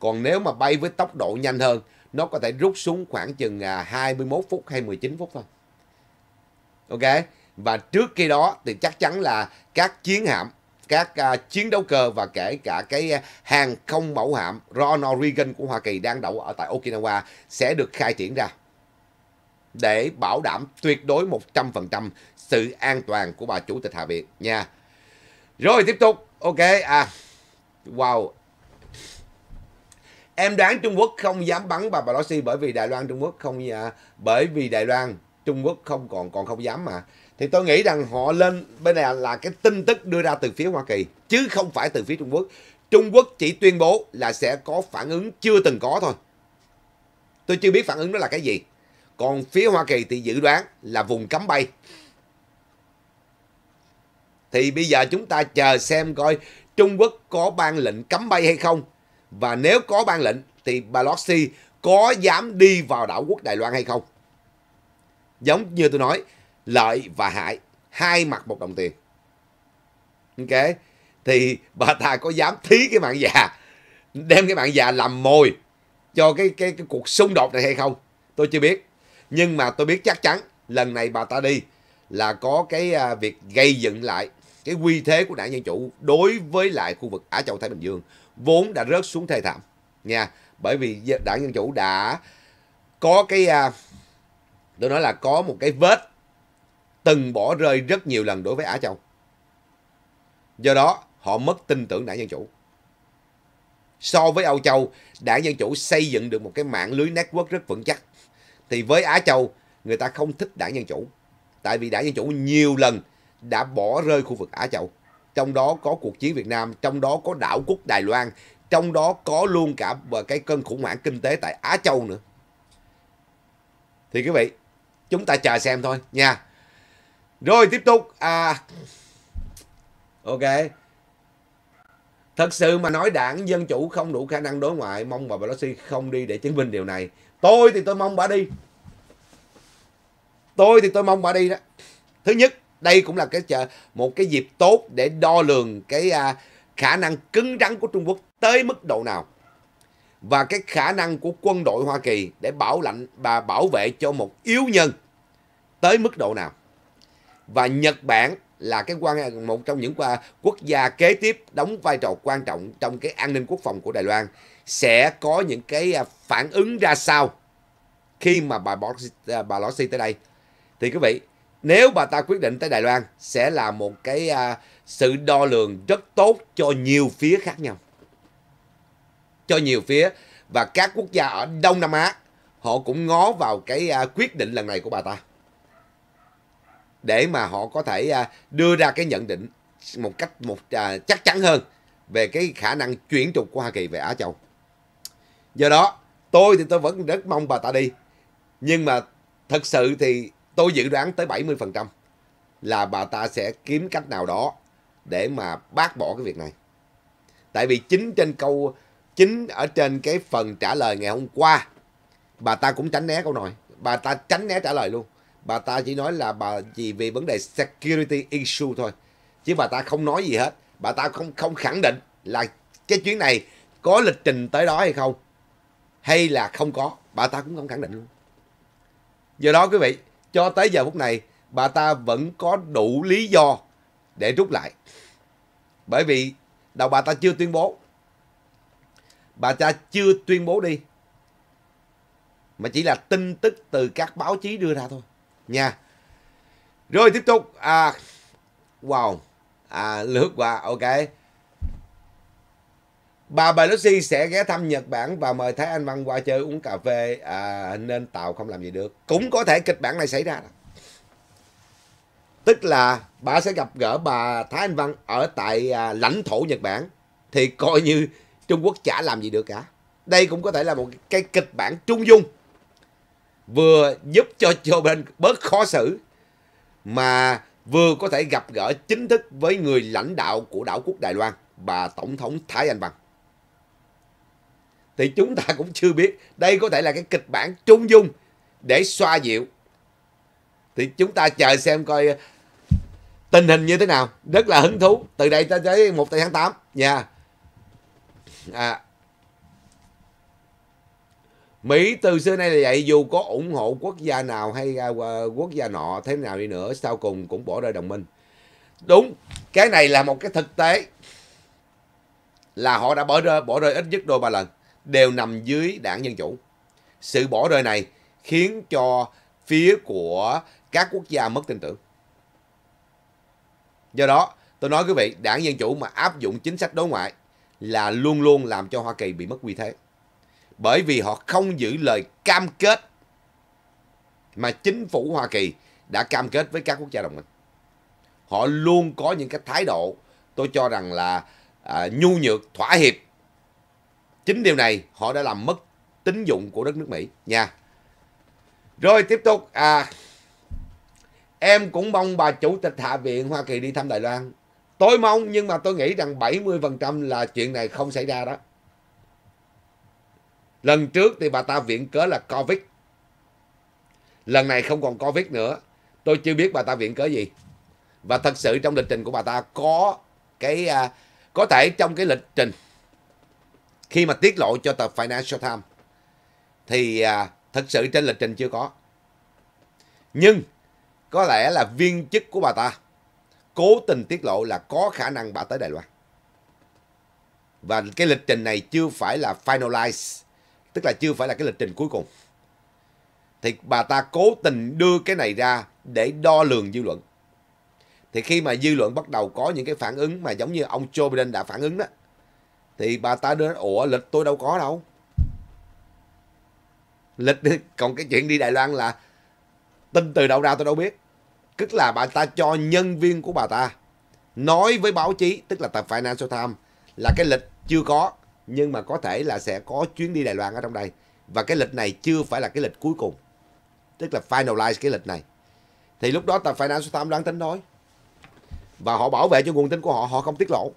Còn nếu mà bay với tốc độ nhanh hơn nó có thể rút xuống khoảng chừng 21 à, phút hay 19 phút thôi. Ok, và trước khi đó thì chắc chắn là các chiến hạm, các uh, chiến đấu cơ và kể cả cái à, hàng không mẫu hạm Ronald Reagan của Hoa Kỳ đang đậu ở tại Okinawa sẽ được khai triển ra để bảo đảm tuyệt đối 100% sự an toàn của bà chủ tịch Hạ viện nha. Rồi tiếp tục, ok à. Wow, Em đoán Trung Quốc không dám bắn bà Pelosi bởi vì Đài Loan Trung Quốc không à? bởi vì Đài Loan Trung Quốc không còn còn không dám mà. Thì tôi nghĩ rằng họ lên bên này là cái tin tức đưa ra từ phía Hoa Kỳ chứ không phải từ phía Trung Quốc. Trung Quốc chỉ tuyên bố là sẽ có phản ứng chưa từng có thôi. Tôi chưa biết phản ứng đó là cái gì. Còn phía Hoa Kỳ thì dự đoán là vùng cấm bay. Thì bây giờ chúng ta chờ xem coi Trung Quốc có ban lệnh cấm bay hay không và nếu có ban lệnh thì Pelosi có dám đi vào đảo quốc Đài Loan hay không? Giống như tôi nói, lợi và hại, hai mặt một đồng tiền. Ok, thì bà ta có dám thí cái bạn già, đem cái bạn già làm mồi cho cái, cái, cái cuộc xung đột này hay không? Tôi chưa biết. Nhưng mà tôi biết chắc chắn lần này bà ta đi là có cái à, việc gây dựng lại cái quy thế của đảng Dân Chủ đối với lại khu vực Á Châu Thái Bình Dương vốn đã rớt xuống thê thảm nha bởi vì đảng dân chủ đã có cái à, tôi nói là có một cái vết từng bỏ rơi rất nhiều lần đối với Á Châu do đó họ mất tin tưởng đảng dân chủ so với Âu Châu đảng dân chủ xây dựng được một cái mạng lưới network rất vững chắc thì với Á Châu người ta không thích đảng dân chủ tại vì đảng dân chủ nhiều lần đã bỏ rơi khu vực Á Châu trong đó có cuộc chiến Việt Nam, trong đó có đảo quốc Đài Loan, trong đó có luôn cả cái cơn khủng hoảng kinh tế tại Á Châu nữa. Thì quý vị, chúng ta chờ xem thôi nha. Rồi tiếp tục à Ok. Thật sự mà nói đảng Dân Chủ không đủ khả năng đối ngoại. Mong bà Pelosi không đi để chứng minh điều này. Tôi thì tôi mong bà đi. Tôi thì tôi mong bà đi đó. Thứ nhất, đây cũng là cái một cái dịp tốt để đo lường cái à, khả năng cứng rắn của Trung Quốc tới mức độ nào và cái khả năng của quân đội Hoa Kỳ để bảo lãnh và bảo vệ cho một yếu nhân tới mức độ nào và Nhật Bản là cái quan một trong những à, quốc gia kế tiếp đóng vai trò quan trọng trong cái an ninh quốc phòng của Đài Loan sẽ có những cái à, phản ứng ra sao khi mà bà Lossi, bà Lossi tới đây thì quý vị nếu bà ta quyết định tới Đài Loan sẽ là một cái à, sự đo lường rất tốt cho nhiều phía khác nhau. Cho nhiều phía và các quốc gia ở Đông Nam Á họ cũng ngó vào cái à, quyết định lần này của bà ta. Để mà họ có thể à, đưa ra cái nhận định một cách một à, chắc chắn hơn về cái khả năng chuyển trục của Hoa Kỳ về Á Châu. Do đó, tôi thì tôi vẫn rất mong bà ta đi. Nhưng mà thật sự thì tôi dự đoán tới 70% là bà ta sẽ kiếm cách nào đó để mà bác bỏ cái việc này. Tại vì chính trên câu chính ở trên cái phần trả lời ngày hôm qua bà ta cũng tránh né câu này, bà ta tránh né trả lời luôn. Bà ta chỉ nói là bà chỉ vì vấn đề security issue thôi, chứ bà ta không nói gì hết. Bà ta không không khẳng định là cái chuyến này có lịch trình tới đó hay không hay là không có, bà ta cũng không khẳng định luôn. Do đó quý vị, cho tới giờ phút này, bà ta vẫn có đủ lý do để rút lại. Bởi vì đầu bà ta chưa tuyên bố. Bà ta chưa tuyên bố đi. Mà chỉ là tin tức từ các báo chí đưa ra thôi. Nha. Rồi tiếp tục. À, wow. À, lướt qua. Ok. Bà Pelosi sẽ ghé thăm Nhật Bản và mời Thái Anh Văn qua chơi uống cà phê à, nên Tàu không làm gì được. Cũng có thể kịch bản này xảy ra. Tức là bà sẽ gặp gỡ bà Thái Anh Văn ở tại à, lãnh thổ Nhật Bản thì coi như Trung Quốc chả làm gì được cả. Đây cũng có thể là một cái kịch bản trung dung vừa giúp cho Joe Biden bớt khó xử mà vừa có thể gặp gỡ chính thức với người lãnh đạo của đảo quốc Đài Loan bà Tổng thống Thái Anh Văn thì chúng ta cũng chưa biết đây có thể là cái kịch bản trung dung để xoa dịu thì chúng ta chờ xem coi ờ, tình hình như thế nào rất là hứng thú từ đây tới tới một tháng 8 nha à. Mỹ từ xưa nay là vậy dù có ủng hộ quốc gia nào hay à, ờ, quốc gia nọ thế nào đi nữa sau cùng cũng bỏ rơi đồng minh đúng cái này là một cái thực tế là họ đã bỏ rơi bỏ rơi ít nhất đôi ba lần đều nằm dưới đảng Dân Chủ. Sự bỏ rơi này khiến cho phía của các quốc gia mất tin tưởng. Do đó, tôi nói quý vị, đảng Dân Chủ mà áp dụng chính sách đối ngoại là luôn luôn làm cho Hoa Kỳ bị mất uy thế. Bởi vì họ không giữ lời cam kết mà chính phủ Hoa Kỳ đã cam kết với các quốc gia đồng minh. Họ luôn có những cái thái độ tôi cho rằng là à, nhu nhược, thỏa hiệp Chính điều này họ đã làm mất tín dụng của đất nước Mỹ nha. Rồi tiếp tục à em cũng mong bà chủ tịch hạ viện Hoa Kỳ đi thăm Đài Loan. Tôi mong nhưng mà tôi nghĩ rằng 70% là chuyện này không xảy ra đó. Lần trước thì bà ta viện cớ là Covid. Lần này không còn Covid nữa. Tôi chưa biết bà ta viện cớ gì. Và thật sự trong lịch trình của bà ta có cái à, có thể trong cái lịch trình khi mà tiết lộ cho tờ Financial Times thì à, thật sự trên lịch trình chưa có. Nhưng có lẽ là viên chức của bà ta cố tình tiết lộ là có khả năng bà tới Đài Loan. Và cái lịch trình này chưa phải là finalize, tức là chưa phải là cái lịch trình cuối cùng. Thì bà ta cố tình đưa cái này ra để đo lường dư luận. Thì khi mà dư luận bắt đầu có những cái phản ứng mà giống như ông Joe Biden đã phản ứng đó, thì bà ta đưa ủa lịch tôi đâu có đâu lịch còn cái chuyện đi Đài Loan là tin từ đâu ra tôi đâu biết tức là bà ta cho nhân viên của bà ta nói với báo chí tức là tập Financial Times là cái lịch chưa có nhưng mà có thể là sẽ có chuyến đi Đài Loan ở trong đây và cái lịch này chưa phải là cái lịch cuối cùng tức là finalize cái lịch này thì lúc đó tập Financial Times đang tính thôi và họ bảo vệ cho nguồn tin của họ họ không tiết lộ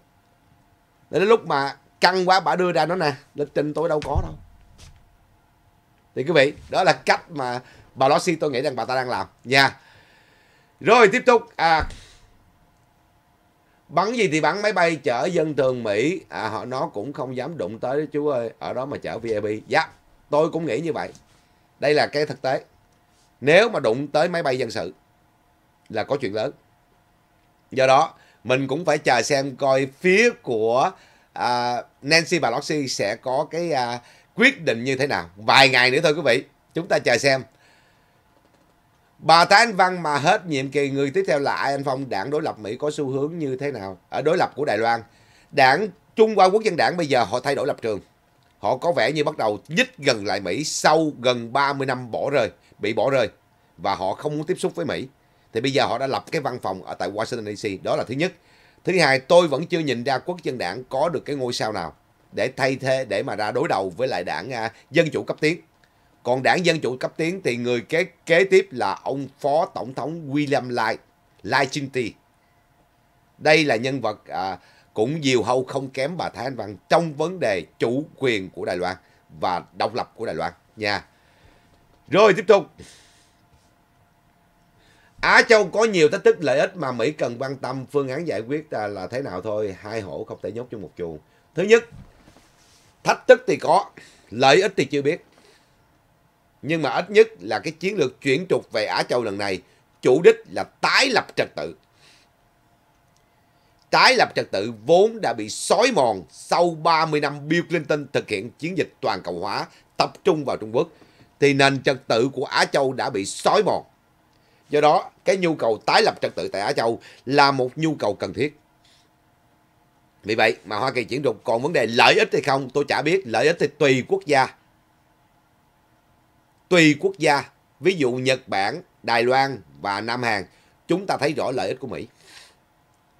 đến lúc mà căng quá bà đưa ra nó nè lịch trình tôi đâu có đâu thì quý vị đó là cách mà bà Lossi tôi nghĩ rằng bà ta đang làm nha yeah. rồi tiếp tục à, bắn gì thì bắn máy bay chở dân thường Mỹ à, họ nó cũng không dám đụng tới chú ơi ở đó mà chở VIP dạ yeah, tôi cũng nghĩ như vậy đây là cái thực tế nếu mà đụng tới máy bay dân sự là có chuyện lớn do đó mình cũng phải chờ xem coi phía của à, Nancy Pelosi sẽ có cái à, quyết định như thế nào. Vài ngày nữa thôi quý vị, chúng ta chờ xem. Bà Thái Anh Văn mà hết nhiệm kỳ người tiếp theo là ai anh Phong? Đảng đối lập Mỹ có xu hướng như thế nào? Ở à, đối lập của Đài Loan, đảng Trung Hoa Quốc dân đảng bây giờ họ thay đổi lập trường. Họ có vẻ như bắt đầu nhích gần lại Mỹ sau gần 30 năm bỏ rơi, bị bỏ rơi. Và họ không muốn tiếp xúc với Mỹ. Thì bây giờ họ đã lập cái văn phòng ở tại Washington DC. Đó là thứ nhất. Thứ hai, tôi vẫn chưa nhìn ra quốc dân đảng có được cái ngôi sao nào để thay thế để mà ra đối đầu với lại đảng à, dân chủ cấp tiến. Còn đảng dân chủ cấp tiến thì người kế kế tiếp là ông phó tổng thống William Lai, Lai Chinti. Đây là nhân vật à, cũng nhiều hâu không kém bà Thái Anh Văn trong vấn đề chủ quyền của Đài Loan và độc lập của Đài Loan nha. Rồi tiếp tục. Á Châu có nhiều thách thức lợi ích mà Mỹ cần quan tâm phương án giải quyết là, là thế nào thôi. Hai hổ không thể nhốt trong một chuồng. Thứ nhất, thách thức thì có, lợi ích thì chưa biết. Nhưng mà ít nhất là cái chiến lược chuyển trục về Á Châu lần này, chủ đích là tái lập trật tự. Tái lập trật tự vốn đã bị xói mòn sau 30 năm Bill Clinton thực hiện chiến dịch toàn cầu hóa tập trung vào Trung Quốc. Thì nền trật tự của Á Châu đã bị xói mòn Do đó, cái nhu cầu tái lập trật tự tại Á Châu là một nhu cầu cần thiết. Vì vậy mà Hoa Kỳ chuyển trục còn vấn đề lợi ích hay không tôi chả biết. Lợi ích thì tùy quốc gia. Tùy quốc gia. Ví dụ Nhật Bản, Đài Loan và Nam Hàn. Chúng ta thấy rõ lợi ích của Mỹ.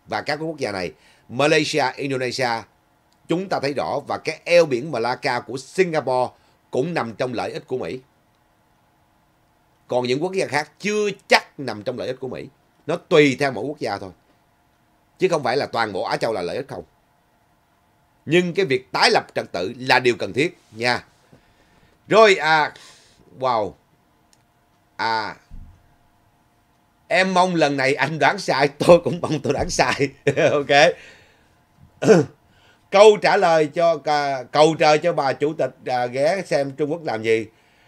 Và các quốc gia này. Malaysia, Indonesia. Chúng ta thấy rõ. Và cái eo biển Malacca của Singapore cũng nằm trong lợi ích của Mỹ. Còn những quốc gia khác chưa chắc nằm trong lợi ích của Mỹ. Nó tùy theo mỗi quốc gia thôi. Chứ không phải là toàn bộ Á Châu là lợi ích không. Nhưng cái việc tái lập trật tự là điều cần thiết nha. Rồi à wow. À em mong lần này anh đoán sai, tôi cũng mong tôi đoán sai. *laughs* ok. *clears throat* câu trả lời cho à, cầu trời cho bà chủ tịch à, ghé xem Trung Quốc làm gì.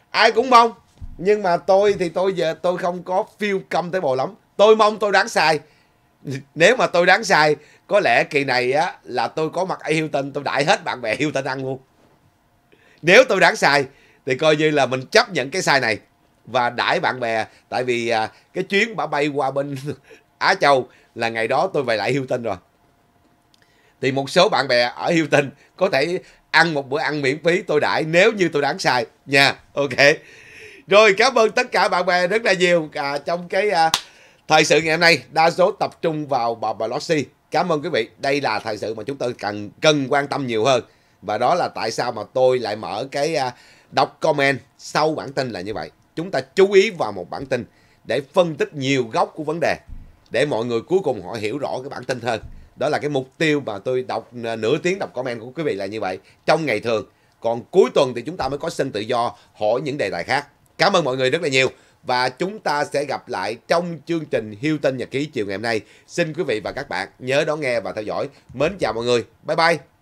Ai cũng mong nhưng mà tôi thì tôi giờ tôi không có feel câm tới bồ lắm tôi mong tôi đáng sai nếu mà tôi đáng sai có lẽ kỳ này á là tôi có mặt ở Hilton tôi đãi hết bạn bè Hilton ăn luôn nếu tôi đáng sai thì coi như là mình chấp nhận cái sai này và đãi bạn bè tại vì à, cái chuyến bà bay qua bên *laughs* Á Châu là ngày đó tôi về lại Hilton rồi thì một số bạn bè ở Hilton có thể ăn một bữa ăn miễn phí tôi đãi nếu như tôi đáng sai nha ok rồi cảm ơn tất cả bạn bè rất là nhiều à, trong cái à, thời sự ngày hôm nay đa số tập trung vào bà bà Lossi cảm ơn quý vị đây là thời sự mà chúng tôi cần cần quan tâm nhiều hơn và đó là tại sao mà tôi lại mở cái à, đọc comment sau bản tin là như vậy chúng ta chú ý vào một bản tin để phân tích nhiều góc của vấn đề để mọi người cuối cùng họ hiểu rõ cái bản tin hơn đó là cái mục tiêu mà tôi đọc à, nửa tiếng đọc comment của quý vị là như vậy trong ngày thường còn cuối tuần thì chúng ta mới có sân tự do hỏi những đề tài khác Cảm ơn mọi người rất là nhiều và chúng ta sẽ gặp lại trong chương trình Hiêu Tinh Nhật Ký chiều ngày hôm nay. Xin quý vị và các bạn nhớ đón nghe và theo dõi. Mến chào mọi người. Bye bye.